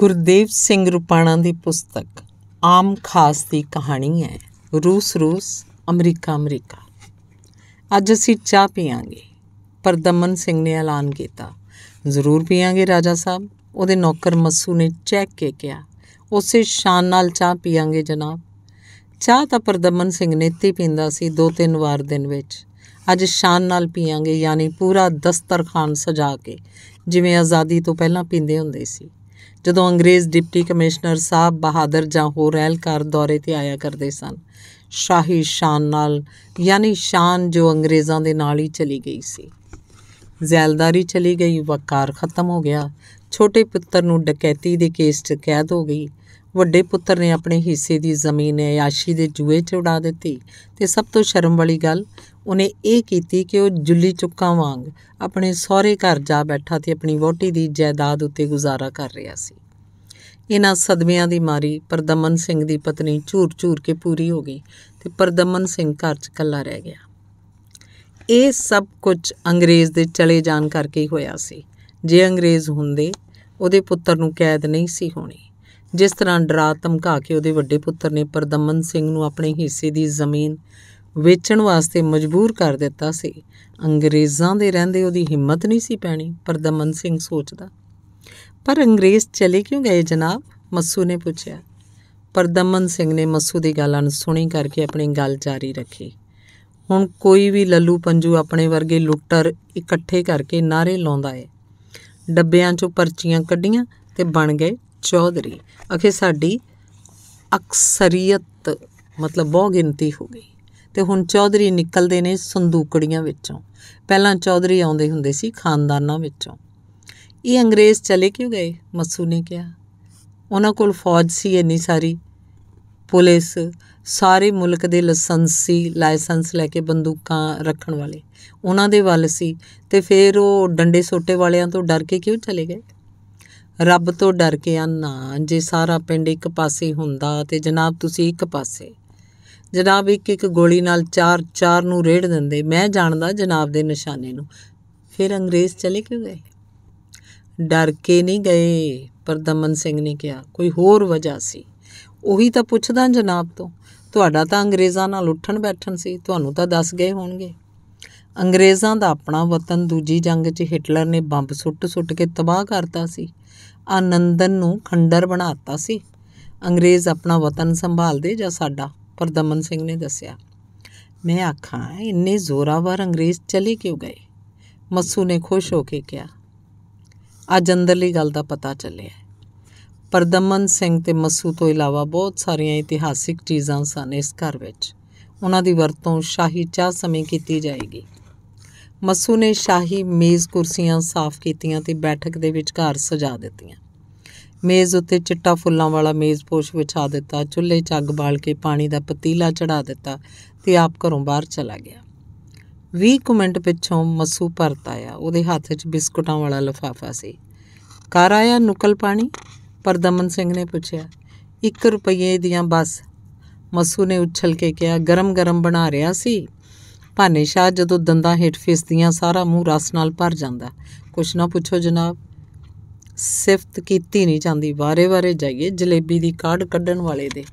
ਗੁਰਦੇਵ ਸਿੰਘ ਰੁਪਾਣਾ ਦੀ ਪੁਸਤਕ ਆਮ ਖਾਸ ਦੀ ਕਹਾਣੀ ਹੈ ਰੂਸ ਰੂਸ ਅਮਰੀਕਾ ਅਮਰੀਕਾ ਅੱਜ ਅਸੀਂ ਚਾਹ ਪੀਾਂਗੇ ਪਰ ਦਮਨ ਸਿੰਘ ਨੇ ਐਲਾਨ ਕੀਤਾ ਜ਼ਰੂਰ ਪੀਾਂਗੇ ਰਾਜਾ ਸਾਹਿਬ ਉਹਦੇ ਨੌਕਰ ਮੱਸੂ ਨੇ ਚੈੱਕ ਕੇ ਕਿਹਾ ਉਸੇ ਸ਼ਾਨ ਨਾਲ ਚਾਹ ਪੀਾਂਗੇ ਜਨਾਬ ਚਾਹ ਤਾਂ ਪਰਦਮਨ ਸਿੰਘ ਨੇ ਤੇ ਪੀਂਦਾ ਸੀ ਦੋ ਤਿੰਨ ਵਾਰ ਦਿਨ ਵਿੱਚ ਅੱਜ ਸ਼ਾਨ ਨਾਲ ਪੀਾਂਗੇ ਯਾਨੀ ਪੂਰਾ ਦਸਤਰਖਾਨ ਸਜਾ ਕੇ ਜਿਵੇਂ ਆਜ਼ਾਦੀ ਤੋਂ ਪਹਿਲਾਂ ਪੀਂਦੇ ਹੁੰਦੇ ਸੀ ਜਦੋਂ ਅੰਗਰੇਜ਼ ਡਿਪਟੀ ਕਮਿਸ਼ਨਰ ਸਾਹਿਬ ਬਹਾਦਰ ਜਾਂ ਹੋਰ ਅਹਿਲਕਾਰ ਦੌਰੇ ਤੇ ਆਇਆ ਕਰਦੇ ਸਨ ਸ਼ਾਹੀ ਸ਼ਾਨ ਨਾਲ ਯਾਨੀ ਸ਼ਾਨ ਜੋ ਅੰਗਰੇਜ਼ਾਂ ਦੇ ਨਾਲ ਹੀ ਚਲੀ ਗਈ ਸੀ ਜ਼ੈਲਦਾਰੀ ਚਲੀ ਗਈ ਵਕਾਰ ਖਤਮ ਹੋ ਗਿਆ ਛੋਟੇ ਪੁੱਤਰ ਨੂੰ ਡਕੈਤੀ ਦੇ ਕੇਸ 'ਚ ਕੈਦ ਹੋ ਗਈ ਵੱਡੇ ਪੁੱਤਰ ਨੇ ਆਪਣੇ ਹਿੱਸੇ ਦੀ ਜ਼ਮੀਨ ਆਯਾਸ਼ੀ ਦੇ ਜੂਏ 'ਚ ਉਡਾ ਦਿੱਤੀ ਤੇ ਸਭ ਤੋਂ ਸ਼ਰਮ ਵਾਲੀ ਗੱਲ ਉਹਨੇ ਇਹ ਕੀਤੀ ਕਿ ਉਹ ਜੁੱਲੀ ਚੁੱਕਾ ਵਾਂਗ ਆਪਣੇ ਸਹੁਰੇ ਘਰ ਜਾ ਬੈਠਾ ਤੇ ਆਪਣੀ ਵੋਟੀ ਦੀ ਜਾਇਦਾਦ ਉੱਤੇ ਗੁਜ਼ਾਰਾ ਕਰ ਰਿਹਾ ਸੀ ਇਹਨਾਂ ਸਦਮਿਆਂ ਦੀ ਮਾਰੀ ਪਰਦਮਨ ਸਿੰਘ ਦੀ ਪਤਨੀ ਝੂਰ-ਝੂਰ ਕੇ ਪੂਰੀ ਹੋ ਗਈ ਤੇ ਪਰਦਮਨ ਸਿੰਘ ਘਰ 'ਚ ਇਕੱਲਾ ਰਹਿ ਗਿਆ ਇਹ ਸਭ ਕੁਝ ਅੰਗਰੇਜ਼ ਦੇ ਚਲੇ ਜਾਣ ਕਰਕੇ ਹੀ ਹੋਇਆ ਸੀ ਜੇ ਅੰਗਰੇਜ਼ ਹੁੰਦੇ ਉਹਦੇ ਪੁੱਤਰ ਨੂੰ ਕੈਦ ਨਹੀਂ ਸੀ ਹੋਣੀ ਜਿਸ ਤਰ੍ਹਾਂ ਡਰਾ ਧਮਕਾ ਕੇ ਉਹਦੇ ਵੱਡੇ ਪੁੱਤਰ ਨੇ ਪਰਦਮਨ ਸਿੰਘ ਨੂੰ ਆਪਣੇ ਹਿੱਸੇ ਦੀ ਜ਼ਮੀਨ ਵੇਚਣ ਵਾਸਤੇ ਮਜਬੂਰ ਕਰ ਦਿੱਤਾ ਸੀ ਅੰਗਰੇਜ਼ਾਂ ਦੇ ਰਹਿੰਦੇ ਉਹਦੀ ਹਿੰਮਤ ਨਹੀਂ ਸੀ ਪੈਣੀ ਪਰਦਮਨ ਸਿੰਘ ਸੋਚਦਾ ਪਰ ਅੰਗਰੇਜ਼ ਚਲੇ ਕਿਉਂ ਗਏ ਜਨਾਬ ਮੱਸੂ ਨੇ ਪੁੱਛਿਆ ਪਰਦਮਨ ਸਿੰਘ ਨੇ ਮੱਸੂ ਦੀ ਨੂੰ ਸੁਣੀ ਕਰਕੇ ਆਪਣੀ ਗੱਲ ਜਾਰੀ ਰੱਖੀ ਹੁਣ ਕੋਈ ਵੀ ਲੱਲੂ ਪੰਜੂ ਆਪਣੇ ਵਰਗੇ ਲੁੱਟਰ ਇਕੱਠੇ ਕਰਕੇ ਨਾਰੇ ਲਾਉਂਦਾ ਏ ਡੱਬਿਆਂ 'ਚੋਂ ਪਰਚੀਆਂ ਕੱਢੀਆਂ ਤੇ ਬਣ ਗਏ ਚੌਧਰੀ ਅਖੇ ਸਾਡੀ ਅਕਸਰੀਅਤ ਮਤਲਬ ਬਹੁ ਗਿਣਤੀ ਹੋ ਗਈ ਤੇ ਹੁਣ ਚੌਧਰੀ ਨਿਕਲਦੇ ਨੇ ਸੰਦੂਕੜੀਆਂ ਵਿੱਚੋਂ ਪਹਿਲਾਂ ਚੌਧਰੀ ਆਉਂਦੇ ਹੁੰਦੇ ਸੀ ਖਾਨਦਾਨਾਂ ਵਿੱਚੋਂ ਇਹ ਅੰਗਰੇਜ਼ ਚਲੇ ਕਿਉਂ ਗਏ ਮਸੂ ਨੇ ਕਿਹਾ ਉਹਨਾਂ ਕੋਲ ਫੌਜ ਸੀ ਇੰਨੀ ਸਾਰੀ ਪੁਲਿਸ ਸਾਰੇ ਮੁਲਕ ਦੇ ਲਾਇਸੈਂਸੀ ਲਾਇਸੈਂਸ ਲੈ ਕੇ ਬੰਦੂਕਾਂ ਰੱਖਣ ਵਾਲੇ ਉਹਨਾਂ ਦੇ ਵੱਲ ਸੀ ਤੇ ਫਿਰ ਉਹ ਡੰਡੇ ਸੋਟੇ ਵਾਲਿਆਂ ਤੋਂ ਡਰ ਕੇ ਕਿਉਂ ਚਲੇ ਗਏ ਰੱਬ ਤੋਂ ਡਰ ਕੇ ਆਨਾ ਜੇ ਸਾਰਾ ਪਿੰਡ ਇੱਕ ਪਾਸੇ ਹੁੰਦਾ ਤੇ ਜਨਾਬ ਤੁਸੀਂ ਇੱਕ ਪਾਸੇ ਜਨਾਬ ਇੱਕ ਇੱਕ ਗੋਲੀ ਨਾਲ ਚਾਰ ਚਾਰ ਨੂੰ ਰੇੜ ਦਿੰਦੇ ਮੈਂ ਜਾਣਦਾ ਜਨਾਬ ਦੇ ਨਿਸ਼ਾਨੇ ਨੂੰ ਫਿਰ ਅੰਗਰੇਜ਼ ਚਲੇ ਕਿਉਂ ਗਏ ਡਰ ਕੇ ਨਹੀਂ ਗਏ ਪਰ ਦਮਨ ਸਿੰਘ ਨੇ ਕਿਹਾ ਕੋਈ ਹੋਰ ਵਜ੍ਹਾ ਸੀ ਉਹੀ ਤਾਂ ਪੁੱਛਦਾ ਜਨਾਬ ਤੋਂ ਤੁਹਾਡਾ ਤਾਂ ਅੰਗਰੇਜ਼ਾਂ ਨਾਲ ਉੱਠਣ ਬੈਠਣ ਸੀ ਤੁਹਾਨੂੰ ਤਾਂ ਦੱਸ ਗਏ ਹੋਣਗੇ ਅੰਗਰੇਜ਼ਾਂ ਦਾ ਆਪਣਾ ਵਤਨ ਦੂਜੀ ਜੰਗ 'ਚ ਹਿਟਲਰ ਨੇ ਬੰਬ ਸੁੱਟ-ਸੁੱਟ ਕੇ ਤਬਾਹ ਕਰਤਾ ਸੀ ਆਨੰਦਨ ਨੂੰ ਖੰਡਰ ਬਣਾਤਾ ਸੀ ਅੰਗਰੇਜ਼ ਆਪਣਾ ਵਤਨ ਸੰਭਾਲਦੇ ਜਾਂ ਸਾਡਾ ਪਰ ਦਮਨ ਸਿੰਘ ਨੇ ਦੱਸਿਆ ਮੈਂ ਆਖਾਂ ਇੰਨੇ ਜ਼ੋਰਾਵਰ ਅੰਗਰੇਜ਼ ਚਲੇ ਕਿਉਂ ਗਏ ਮੱਸੂ ਨੇ ਖੁਸ਼ ਹੋ ਕੇ ਕਿਹਾ ਅੱਜ ਅੰਦਰਲੀ ਗੱਲ ਦਾ ਪਤਾ ਚੱਲਿਆ ਪਰਦਮਨ ਸਿੰਘ ਤੇ ਮੱਸੂ ਤੋਂ ਇਲਾਵਾ ਬਹੁਤ ਸਾਰੀਆਂ ਇਤਿਹਾਸਿਕ ਚੀਜ਼ਾਂ ਸਨ ਇਸ ਘਰ ਵਿੱਚ ਉਹਨਾਂ ਦੀ ਵਰਤੋਂ ਸ਼ਾਹੀ ਚਾਹ ਸਮੇਂ ਕੀਤੀ ਜਾਏਗੀ ਮੱਸੂ ਨੇ ਸ਼ਾਹੀ ਮੇਜ਼ ਕੁਰਸੀਆਂ ਸਾਫ਼ ਕੀਤੀਆਂ ਤੇ ਬੈਠਕ ਦੇ ਵਿਚਕਾਰ ਸਜਾ ਦਿੱਤੀਆਂ ਮੇਜ਼ ਉੱਤੇ ਚਿੱਟਾ ਫੁੱਲਾਂ ਵਾਲਾ ਮੇਜ਼ ਪੋਸ਼ ਵਿਛਾ ਦਿੱਤਾ ਚੁੱਲ੍ਹੇ 'ਚ ਅੱਗ ਬਾਲ ਕੇ ਪਾਣੀ ਦਾ ਪਤੀਲਾ ਚੜਾ ਦਿੱਤਾ ਤੇ ਆਪ ਘਰੋਂ ਬਾਹਰ ਚਲਾ ਗਿਆ 20 ਮਿੰਟ ਪਿੱਛੋਂ ਮੱਸੂ ਪਰਤ ਆਇਆ ਉਹਦੇ ਹੱਥ 'ਚ ਬਿਸਕੁਟਾਂ ਵਾਲਾ ਲਫਾਫਾ ਸੀ ਘਰ ਆਇਆ ਨੁਕਲ ਪਾਣੀ ਪਰ ਦਮਨ ਸਿੰਘ ਨੇ ਪੁੱਛਿਆ 1 ਰੁਪਏ ਦੀਆਂ ਬਸ ਮਸੂ ਨੇ ਉੱਛਲ ਕੇ ਕਿਹਾ ਗਰਮ-ਗਰਮ ਬਣਾ ਰਿਆ ਸੀ ਭਾਨੇ ਸ਼ਾਹ ਜਦੋਂ ਦੰਦਾਂ ਹੇਠ ਫਿਸਦੀਆਂ ਸਾਰਾ ਮੂੰਹ ਰਸ ਨਾਲ ਭਰ ਜਾਂਦਾ ਕੁਛ ਨਾ ਪੁੱਛੋ ਜਨਾਬ ਸਿਫਤ ਕੀਤੀ ਨਹੀਂ ਜਾਂਦੀ ਵਾਰੇ-ਵਾਰੇ ਜਾਈਏ ਜਲੇਬੀ ਦੀ ਕਾਢ ਕੱਢਣ ਵਾਲੇ ਦੇ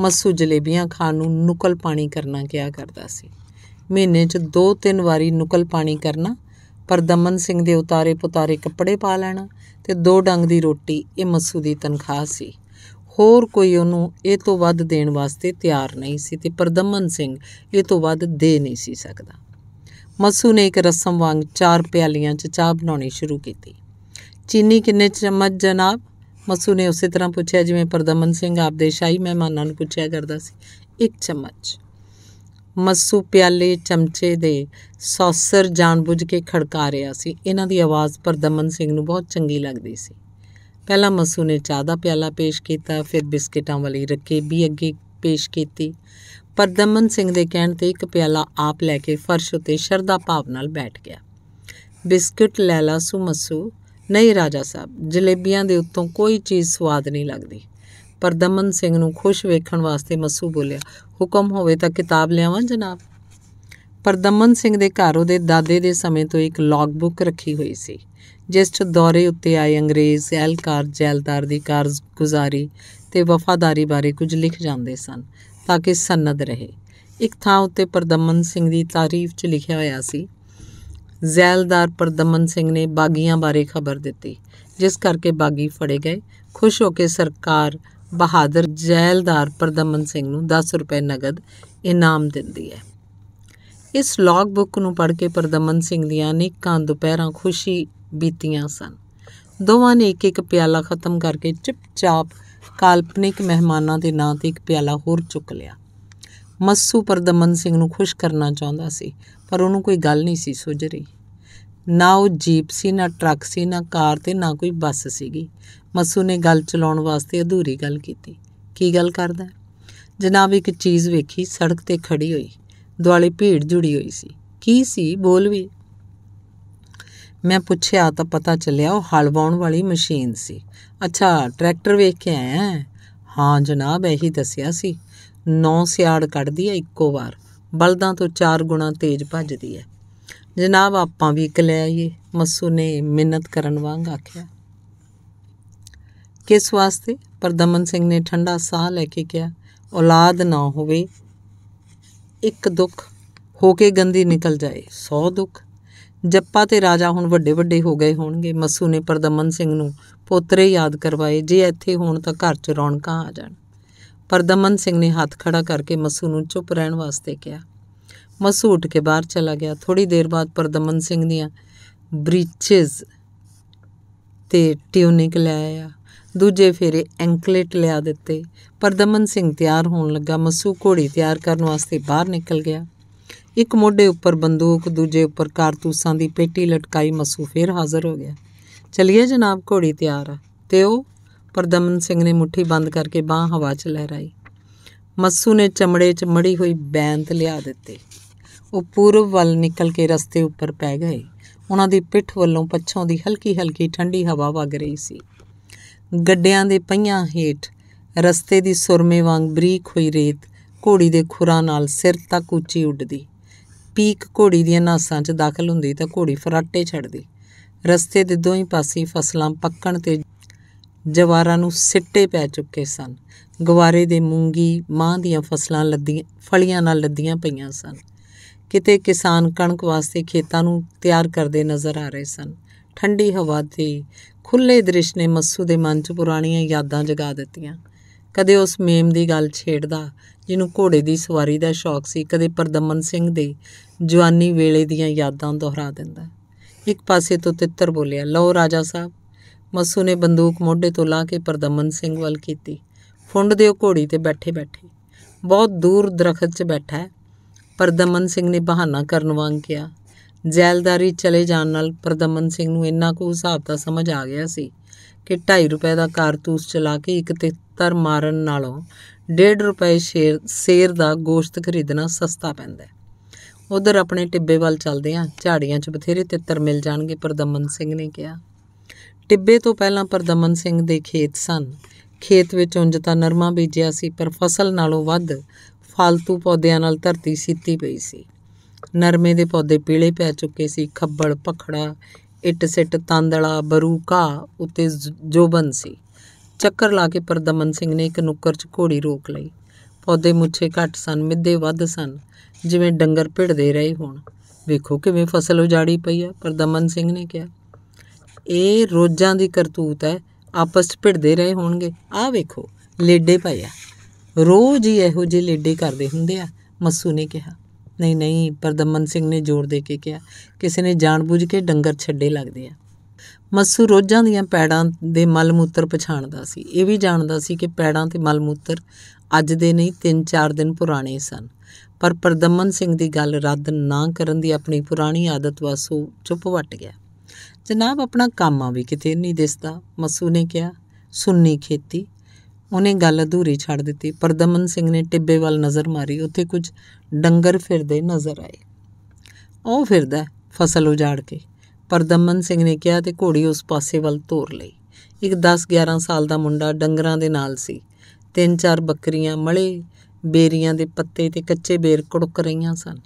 ਮੱਸੂ ਜਲੇਬੀਆਂ ਖਾਣ ਨੂੰ ਨੁਕਲ ਪਾਣੀ ਕਰਨਾ ਕਿਹਾ ਕਰਦਾ ਸੀ ਮਹੀਨੇ 'ਚ 2-3 ਵਾਰੀ ਨੁਕਲ ਪਾਣੀ ਕਰਨਾ ਪਰ ਦਮਨ ਸਿੰਘ ਦੇ ਉਤਾਰੇ ਪੁਤਾਰੇ ਕੱਪੜੇ ਪਾ ਲੈਣਾ ਤੇ ਦੋ ਡੰਗ ਦੀ ਰੋਟੀ ਇਹ ਮੱਸੂ ਦੀ ਤਨਖਾਹ ਸੀ ਹੋਰ ਕੋਈ ਉਹਨੂੰ ਇਹ ਤੋਂ ਵੱਧ ਦੇਣ ਵਾਸਤੇ ਤਿਆਰ ਨਹੀਂ ਸੀ ਤੇ ਪ੍ਰਦਮਨ ਸਿੰਘ ਇਹ ਤੋਂ ਵੱਧ ਦੇ ਨਹੀਂ ਸੀ ਸਕਦਾ ਮਸੂ ਨੇ ਇੱਕ ਰਸਮ ਵਾਂਗ ਚਾਰ ਪਿਆਲੀਆਂ 'ਚ ਚਾਹ ਬਣਾਉਣੀ ਸ਼ੁਰੂ ਕੀਤੀ ਚੀਨੀ ਕਿੰਨੇ ਚਮਚ ਜਨਾਬ ਮਸੂ ਨੇ ਉਸੇ ਤਰ੍ਹਾਂ ਪੁੱਛਿਆ ਜਿਵੇਂ ਪ੍ਰਦਮਨ ਸਿੰਘ ਆਪਦੇ ਸ਼ਾਹੀ ਮਹਿਮਾਨਾਂ ਨੂੰ ਪੁੱਛਿਆ ਕਰਦਾ ਸੀ ਇੱਕ ਚਮਚ ਮਸੂ ਪਿਆਲੇ ਚਮਚੇ ਦੇ ਸੌਸਰ ਜਾਣਬੁੱਝ ਕੇ ਖੜਕਾ ਰਿਹਾ ਸੀ ਇਹਨਾਂ ਦੀ ਆਵਾਜ਼ ਪ੍ਰਦਮਨ ਸਿੰਘ ਨੂੰ ਬਹੁਤ ਚੰਗੀ ਲੱਗਦੀ ਸੀ ਪਹਿਲਾਂ ਮਸੂ ਨੇ ਚਾਹ ਦਾ ਪਿਆਲਾ ਪੇਸ਼ ਕੀਤਾ ਫਿਰ ਬਿਸਕਟਾਂ ਵਾਲੀ ਵੀ ਅੱਗੇ ਪੇਸ਼ ਕੀਤੀ ਪਰ ਦਮਨ ਸਿੰਘ ਦੇ ਕਹਿਣ ਤੇ ਇੱਕ ਪਿਆਲਾ ਆਪ ਲੈ ਕੇ ਫਰਸ਼ ਉਤੇ ਸ਼ਰਦਾ ਭਾਵ ਨਾਲ ਬੈਠ ਗਿਆ ਬਿਸਕਟ ਲੈਲਾ ਸੂ ਮਸੂ ਨਹੀਂ ਰਾਜਾ ਸਾਹਿਬ ਜਲੇਬੀਆਂ ਦੇ ਉੱਤੋਂ ਕੋਈ ਚੀਜ਼ ਸਵਾਦ ਨਹੀਂ ਲੱਗਦੀ ਪਰ ਦਮਨ ਸਿੰਘ ਨੂੰ ਖੁਸ਼ ਵੇਖਣ ਵਾਸਤੇ ਮਸੂ ਬੋਲਿਆ ਹੁਕਮ ਹੋਵੇ ਤਾਂ ਕਿਤਾਬ ਲਿਆਵਾਂ ਜਨਾਬ ਪਰ ਦਮਨ ਸਿੰਘ ਦੇ ਘਰ ਉਹਦੇ ਦਾਦੇ ਦੇ ਸਮੇਂ ਤੋਂ ਇੱਕ ਲੌਗ ਬੁੱਕ ਰੱਖੀ ਹੋਈ ਸੀ ਜਿਸ ਦੌਰੇ ਉੱਤੇ ਆਏ ਅੰਗਰੇਜ਼ ਐਲਕਾਰ ਜੈਲਦਾਰ ਦੀ ਕਾਰਗੁਜ਼ਾਰੀ ਤੇ ਵਫਾਦਾਰੀ ਬਾਰੇ ਕੁਝ ਲਿਖ ਜਾਂਦੇ ਸਨ ਤਾਂ ਕਿ ਸਨਦ ਰਹੇ ਇੱਕ ਥਾਂ ਉੱਤੇ ਪਰਦਮਨ ਸਿੰਘ ਦੀ ਤਾਰੀਫ 'ਚ ਲਿਖਿਆ ਹੋਇਆ ਸੀ ਜ਼ੈਲਦਾਰ ਪਰਦਮਨ ਸਿੰਘ ਨੇ ਬਾਗੀਆਂ ਬਾਰੇ ਖਬਰ ਦਿੱਤੀ ਜਿਸ ਕਰਕੇ ਬਾਗੀ ਫੜੇ ਗਏ ਖੁਸ਼ ਹੋ ਕੇ ਸਰਕਾਰ ਬਹਾਦਰ ਜ਼ੈਲਦਾਰ ਪਰਦਮਨ ਸਿੰਘ ਨੂੰ 10 ਰੁਪਏ ਨਗਦ ਇਨਾਮ ਦਿੰਦੀ ਹੈ ਇਸ ਲੌਗ ਬੁੱਕ ਨੂੰ ਪੜ੍ਹ ਕੇ ਪਰਦਮਨ ਸਿੰਘ ਦੀਆਂ ਅਨੇਕਾਂ ਦੁਪਹਿਰਾਂ ਖੁਸ਼ੀ ਬੀਤੀਆਂ ਸਨ ਦੋਵਾਂ ਨੇ ਇੱਕ ਇੱਕ ਪਿਆਲਾ ਖਤਮ ਕਰਕੇ ਚੁੱਪਚਾਪ ਕਾਲਪਨਿਕ ਮਹਿਮਾਨਾਂ ਦੇ ਨਾਂ ਤੇ ਇੱਕ ਪਿਆਲਾ ਹੋਰ ਚੁੱਕ ਲਿਆ ਮੱਸੂ ਪਰਦਮਨ ਸਿੰਘ ਨੂੰ ਖੁਸ਼ ਕਰਨਾ ਚਾਹੁੰਦਾ ਸੀ ਪਰ ਉਹਨੂੰ ਕੋਈ ਗੱਲ ਨਹੀਂ ਸੀ ਸੁਝ ਰਹੀ ਨਾ ਉਹ ਜੀਪ ਸੀ ਨਾ ਟਰੱਕ ਸੀ ਨਾ ਕਾਰ ਤੇ ਨਾ ਕੋਈ ਬੱਸ ਸੀਗੀ ਮੱਸੂ ਨੇ ਗੱਲ ਚਲਾਉਣ ਵਾਸਤੇ ਅਧੂਰੀ ਗੱਲ ਕੀਤੀ ਕੀ ਗੱਲ ਕਰਦਾ ਜਨਾਬ ਇੱਕ ਚੀਜ਼ ਵੇਖੀ ਸੜਕ ਤੇ ਖੜੀ ਹੋਈ ਦੁਆਲੇ ਭੀੜ ਜੁੜੀ ਹੋਈ ਸੀ ਕੀ ਸੀ ਬੋਲ ਵੀ ਮੈਂ ਪੁੱਛਿਆ ਤਾਂ ਪਤਾ ਚੱਲਿਆ ਉਹ ਹਲ ਵਾਉਣ ਵਾਲੀ ਮਸ਼ੀਨ ਸੀ ਅੱਛਾ ਟਰੈਕਟਰ ਵੇਖ ਕੇ ਆਇਆ ਹਾਂ ਜਨਾਬ ਇਹੀ ਦੱਸਿਆ ਸੀ ਨੌ ਸਿਆੜ ਕੱਢਦੀ ਹੈ ਇੱਕੋ ਵਾਰ ਬਲਦਾਂ ਤੋਂ ਚਾਰ ਗੁਣਾ ਤੇਜ਼ ਭੱਜਦੀ ਹੈ ਜਨਾਬ ਆਪਾਂ ਵੀ ਇੱਕ ਲੈ ਆਈਏ ਮੱਸੂ ਨੇ ਮਿੰਨਤ ਕਰਨ ਵਾਂਗ ਆਖਿਆ ਕਿਸ ਵਾਸਤੇ ਪਰ ਦਮਨ ਸਿੰਘ ਨੇ ਠੰਡਾ ਸਾਹ ਲੈ ਕੇ ਕਿਹਾ ਔਲਾਦ ਨਾ ਹੋਵੇ ਇੱਕ ਦੁੱਖ ਹੋ ਕੇ ਗੰਦੀ ਨਿਕਲ ਜਾਏ 100 ਦੁੱਖ ਜੱਪਾ ਤੇ ਰਾਜਾ ਹੁਣ ਵੱਡੇ ਵੱਡੇ ਹੋ ਗਏ ਹੋਣਗੇ ਮਸੂ ਨੇ ਪਰਦਮਨ ਸਿੰਘ ਨੂੰ ਪੋਤਰੇ ਯਾਦ ਕਰਵਾਏ ਜੇ ਇੱਥੇ ਹੋਣ ਤਾਂ ਘਰ 'ਚ ਰੌਣਕਾਂ ਆ ਜਾਣ ਪਰਦਮਨ ਸਿੰਘ ਨੇ ਹੱਥ ਖੜਾ ਕਰਕੇ ਮਸੂ ਨੂੰ ਚੁੱਪ ਰਹਿਣ ਵਾਸਤੇ ਕਿਹਾ ਮਸੂ ਉੱਠ ਕੇ ਬਾਹਰ ਚਲਾ ਗਿਆ ਥੋੜੀ ਦੇਰ ਬਾਅਦ ਪਰਦਮਨ ਸਿੰਘ ਦੀਆਂ ਬ੍ਰੀਚਸ ਤੇ ਟਿਊਨਿਕ ਲੈ ਆਇਆ ਦੂਜੇ ਫੇਰੇ ਐਂਕਲੇਟ ਲਿਆ ਦਿੱਤੇ ਪਰਦਮਨ ਸਿੰਘ ਤਿਆਰ ਹੋਣ ਲੱਗਾ ਮਸੂ ਘੋੜੀ ਤਿਆਰ ਕਰਨ ਵਾਸਤੇ ਬਾਹਰ ਨਿਕਲ ਗਿਆ ਇੱਕ ਮੋਢੇ ਉੱਪਰ ਬੰਦੂਕ ਦੂਜੇ ਉੱਪਰ ਕਾਰਤੂਸਾਂ ਦੀ ਪੇਟੀ ਲਟਕਾਈ ਮਸੂ ਫੇਰ ਹਾਜ਼ਰ ਹੋ ਗਿਆ ਚਲਿਏ ਜਨਾਬ ਘੋੜੀ ਤਿਆਰ ਆ ਤੇ ਉਹ ਪਰਦਮਨ ਸਿੰਘ ਨੇ ਮੁਠੀ ਬੰਦ ਕਰਕੇ ਬਾਹ ਹਵਾ 'ਚ ਲਹਿਰਾਈ ਮਸੂ ਨੇ ਚਮੜੇ 'ਚ ਮੜੀ ਹੋਈ ਬੈਂਤ ਲਿਆ ਦਿੱਤੇ ਉਹ ਪੂਰਬ ਵੱਲ ਨਿਕਲ ਕੇ ਰਸਤੇ ਉੱਪਰ ਪੈ ਗਏ ਉਹਨਾਂ ਦੀ ਪਿੱਠ ਵੱਲੋਂ ਪੱਛੋਂ ਦੀ ਹਲਕੀ ਹਲਕੀ ਠੰਡੀ ਹਵਾ ਵਗ ਰਹੀ ਸੀ ਗੱਡਿਆਂ ਦੇ ਪਹੀਆਂ ਹੇਠ ਰਸਤੇ ਦੀ ਸੁਰਮੇ ਵਾਂਗ ਬਰੀਕ ਹੋਈ ਰੇਤ ਘੋੜੀ ਦੇ ਖੁਰਾਂ ਨਾਲ ਸਿਰ ਤੱਕ ਉੱਚੀ ਉੱਡਦੀ ਪੀਕ ਘੋੜੀ ਦੀਆਂ ਨਾਸਾਂ 'ਚ ਦਾਖਲ ਹੁੰਦੀ ਤਾਂ ਘੋੜੀ ਫਰਾਟੇ ਛੱਡਦੀ ਰਸਤੇ ਦੇ ਦੋਹੀਂ ਪਾਸੇ ਫਸਲਾਂ ਪੱਕਣ ਤੇ ਜਵਾਰਾਂ ਨੂੰ ਸਿੱਟੇ ਪੈ ਚੁੱਕੇ ਸਨ ਗਵਾਰੇ ਦੇ ਮੂੰਗੀ ਮਾਂ ਦੀਆਂ ਫਸਲਾਂ ਲੱਦੀਆਂ ਫਲੀਆਂ ਨਾਲ ਲੱਦੀਆਂ ਪਈਆਂ ਸਨ ਕਿਤੇ ਕਿਸਾਨ ਕਣਕ ਵਾਸਤੇ ਖੇਤਾਂ ਨੂੰ ਤਿਆਰ ਕਰਦੇ ਨਜ਼ਰ ਆ ਰਹੇ ਸਨ ਠੰਡੀ ਹਵਾ ਤੇ ਖੁੱਲੇ ਦ੍ਰਿਸ਼ ਨੇ ਮੱਸੂ ਦੇ ਮਨ 'ਚ ਪੁਰਾਣੀਆਂ ਯਾਦਾਂ ਜਗਾ ਦਿੱਤੀਆਂ ਕਦੇ ਉਸ ਮੇਮ ਦੀ ਗੱਲ ਛੇੜਦਾ ਜਿਹਨੂੰ ਘੋੜੇ ਦੀ ਸਵਾਰੀ ਦਾ ਸ਼ੌਕ ਸੀ ਕਦੇ ਪਰਦਮਨ ਸਿੰਘ ਦੇ ਜਵਾਨੀ ਵੇਲੇ ਦੀਆਂ ਯਾਦਾਂ ਦੁਹਰਾ ਦਿੰਦਾ ਇੱਕ ਪਾਸੇ ਤੋਂ ਤਿੱਤਰ ਬੋਲਿਆ ਲਓ ਰਾਜਾ ਸਾਹਿਬ ਮਸੂ ਨੇ ਬੰਦੂਕ ਮੋਢੇ ਤੋਂ ਲਾ ਕੇ ਪਰਦਮਨ ਸਿੰਘ ਵੱਲ ਕੀਤੀ ਫੁੰਡ ਉਹ ਘੋੜੀ ਤੇ ਬੈਠੇ ਬੈਠੇ ਬਹੁਤ ਦੂਰ ਦਰਖਤ 'ਚ ਬੈਠਾ ਹੈ ਪਰਦਮਨ ਸਿੰਘ ਨੇ ਬਹਾਨਾ ਕਰਨ ਵਾਂਗ ਕਿਹਾ ਜ਼ੈਲਦਾਰੀ ਚਲੇ ਜਾਣ ਨਾਲ ਪਰਦਮਨ ਸਿੰਘ ਨੂੰ ਇੰਨਾ ਕੁ ਹਿਸਾਬ ਤਾਂ ਸਮਝ ਆ ਗਿਆ ਸੀ ਕਿ 2.5 ਰੁਪਏ ਦਾ ਕਾਰਤੂਸ ਚਲਾ ਕੇ ਇੱਕ ਤੇ ਤਰ ਮਾਰਨ ਨਾਲੋਂ 1.5 ਰੁਪਏ ਸ਼ੇਰ ਸ਼ੇਰ ਦਾ ਗੋਸ਼ਤ ਖਰੀਦਣਾ ਸਸਤਾ ਪੈਂਦਾ ਉਧਰ ਆਪਣੇ ਟਿੱਬੇ ਵੱਲ ਚੱਲਦੇ ਹਾਂ ਝਾੜੀਆਂ 'ਚ ਬਥੇਰੇ ਤਿੱਤਰ ਮਿਲ ਜਾਣਗੇ ਪਰ ਦਮਨ ਸਿੰਘ ਨੇ ਕਿਹਾ ਟਿੱਬੇ ਤੋਂ ਪਹਿਲਾਂ ਪਰ ਦਮਨ ਸਿੰਘ ਦੇ ਖੇਤ ਸਨ ਖੇਤ ਵਿੱਚ ਉਂਝ ਤਾਂ ਨਰਮਾ ਬੀਜਿਆ ਸੀ ਪਰ ਫਸਲ ਨਾਲੋਂ ਵੱਧ ਫालतू ਪੌਦਿਆਂ ਨਾਲ ਧਰਤੀ ਸੀਤੀ ਪਈ ਸੀ ਨਰਮੇ ਦੇ ਪੌਦੇ ਪੀਲੇ ਪੈ ਚੁੱਕੇ ਸੀ ਖੱਬਲ ਪਖੜਾ ਇੱਟ ਸਿੱਟ ਤੰਦਲਾ ਬਰੂਕਾ ਉੱਤੇ ਜੋਬਨ ਸੀ ਚੱਕਰ ਲਾ ਕੇ ਪਰਦਮਨ ਸਿੰਘ ਨੇ ਇੱਕ ਨੁੱਕਰ 'ਚ ਘੋੜੀ ਰੋਕ ਲਈ ਪੌਦੇ ਮੁੱਛੇ ਘੱਟ ਸਨ ਮਿੱਦੇ ਵੱਧ ਸਨ ਜਿਵੇਂ ਡੰਗਰ ਭਿੜਦੇ ਰਹੇ ਹੋਣ ਵੇਖੋ ਕਿਵੇਂ ਫਸਲ ਉਜਾੜੀ ਪਈ ਆ ਪਰਦਮਨ ਸਿੰਘ ਨੇ ਕਿਹਾ ਇਹ ਰੋਜ਼ਾਂ ਦੀ ਕਰਤੂਤ ਹੈ ਆਪਸ 'ਚ ਭਿੜਦੇ ਰਹੇ ਹੋਣਗੇ ਆਹ ਵੇਖੋ ਲੇਡੇ ਪਏ ਆ ਰੋਜ਼ ਹੀ ਇਹੋ ਜਿਹੇ ਲੇਡੇ ਕਰਦੇ ਹੁੰਦੇ ਆ ਮੱਸੂ ਨੇ ਕਿਹਾ ਨਹੀਂ ਨਹੀਂ ਪਰਦਮਨ ਸਿੰਘ ਨੇ ਜ਼ੋਰ ਦੇ ਕੇ ਕਿਹਾ ਕਿਸੇ ਨੇ ਜਾਣਬੁੱਝ ਕੇ ਡੰਗਰ ਛੱਡੇ ਲੱਗਦੇ ਆ ਮੱਸੂ ਰੋਜ਼ਾਂ ਦੀਆਂ ਪੈੜਾਂ ਦੇ ਮਲ ਮੂਤਰ ਪਛਾਣਦਾ ਸੀ ਇਹ ਵੀ ਜਾਣਦਾ ਸੀ ਕਿ ਪੈੜਾਂ ਤੇ ਮਲ ਮੂਤਰ ਅੱਜ ਦੇ ਨਹੀਂ 3-4 ਦਿਨ ਪੁਰਾਣੇ ਸਨ ਪਰ ਪਰਦਮਨ ਸਿੰਘ ਦੀ ਗੱਲ ਰੱਦ ਨਾ ਕਰਨ ਦੀ ਆਪਣੀ ਪੁਰਾਣੀ ਆਦਤ ਵਾਸੂ ਚੁੱਪ ਵੱਟ ਗਿਆ ਜਨਾਬ ਆਪਣਾ ਕੰਮ ਆ ਵੀ ਕਿਤੇ ਨਹੀਂ ਦਿਸਦਾ ਮਸੂ ਨੇ ਕਿਹਾ ਸੁੰਨੀ ਖੇਤੀ ਉਹਨੇ ਗੱਲ ਅਧੂਰੀ ਛੱਡ ਦਿੱਤੀ ਪਰਦਮਨ ਸਿੰਘ ਨੇ ਟਿੱਬੇ ਵੱਲ ਨਜ਼ਰ ਮਾਰੀ ਉੱਥੇ ਕੁਝ ਡੰਗਰ ਫਿਰਦੇ ਨਜ਼ਰ ਆਏ ਉਹ ਫਿਰਦਾ ਫਸਲ ਉਜਾੜ ਕੇ ਪਰ ਦਮਨ ਸਿੰਘ ਨੇ ਕਿਹਾ ਤੇ ਘੋੜੀ ਉਸ ਪਾਸੇ ਵੱਲ ਤੋਰ ਲਈ ਇੱਕ 10-11 ਸਾਲ ਦਾ ਮੁੰਡਾ ਡੰਗਰਾਂ ਦੇ ਨਾਲ ਸੀ ਤਿੰਨ ਚਾਰ ਬੱਕਰੀਆਂ ਮਲੇ ਬੇਰੀਆਂ ਦੇ ਪੱਤੇ ਤੇ ਕੱਚੇ ਬੇਰ ਕੁੜਕ ਰਹੀਆਂ ਸਨ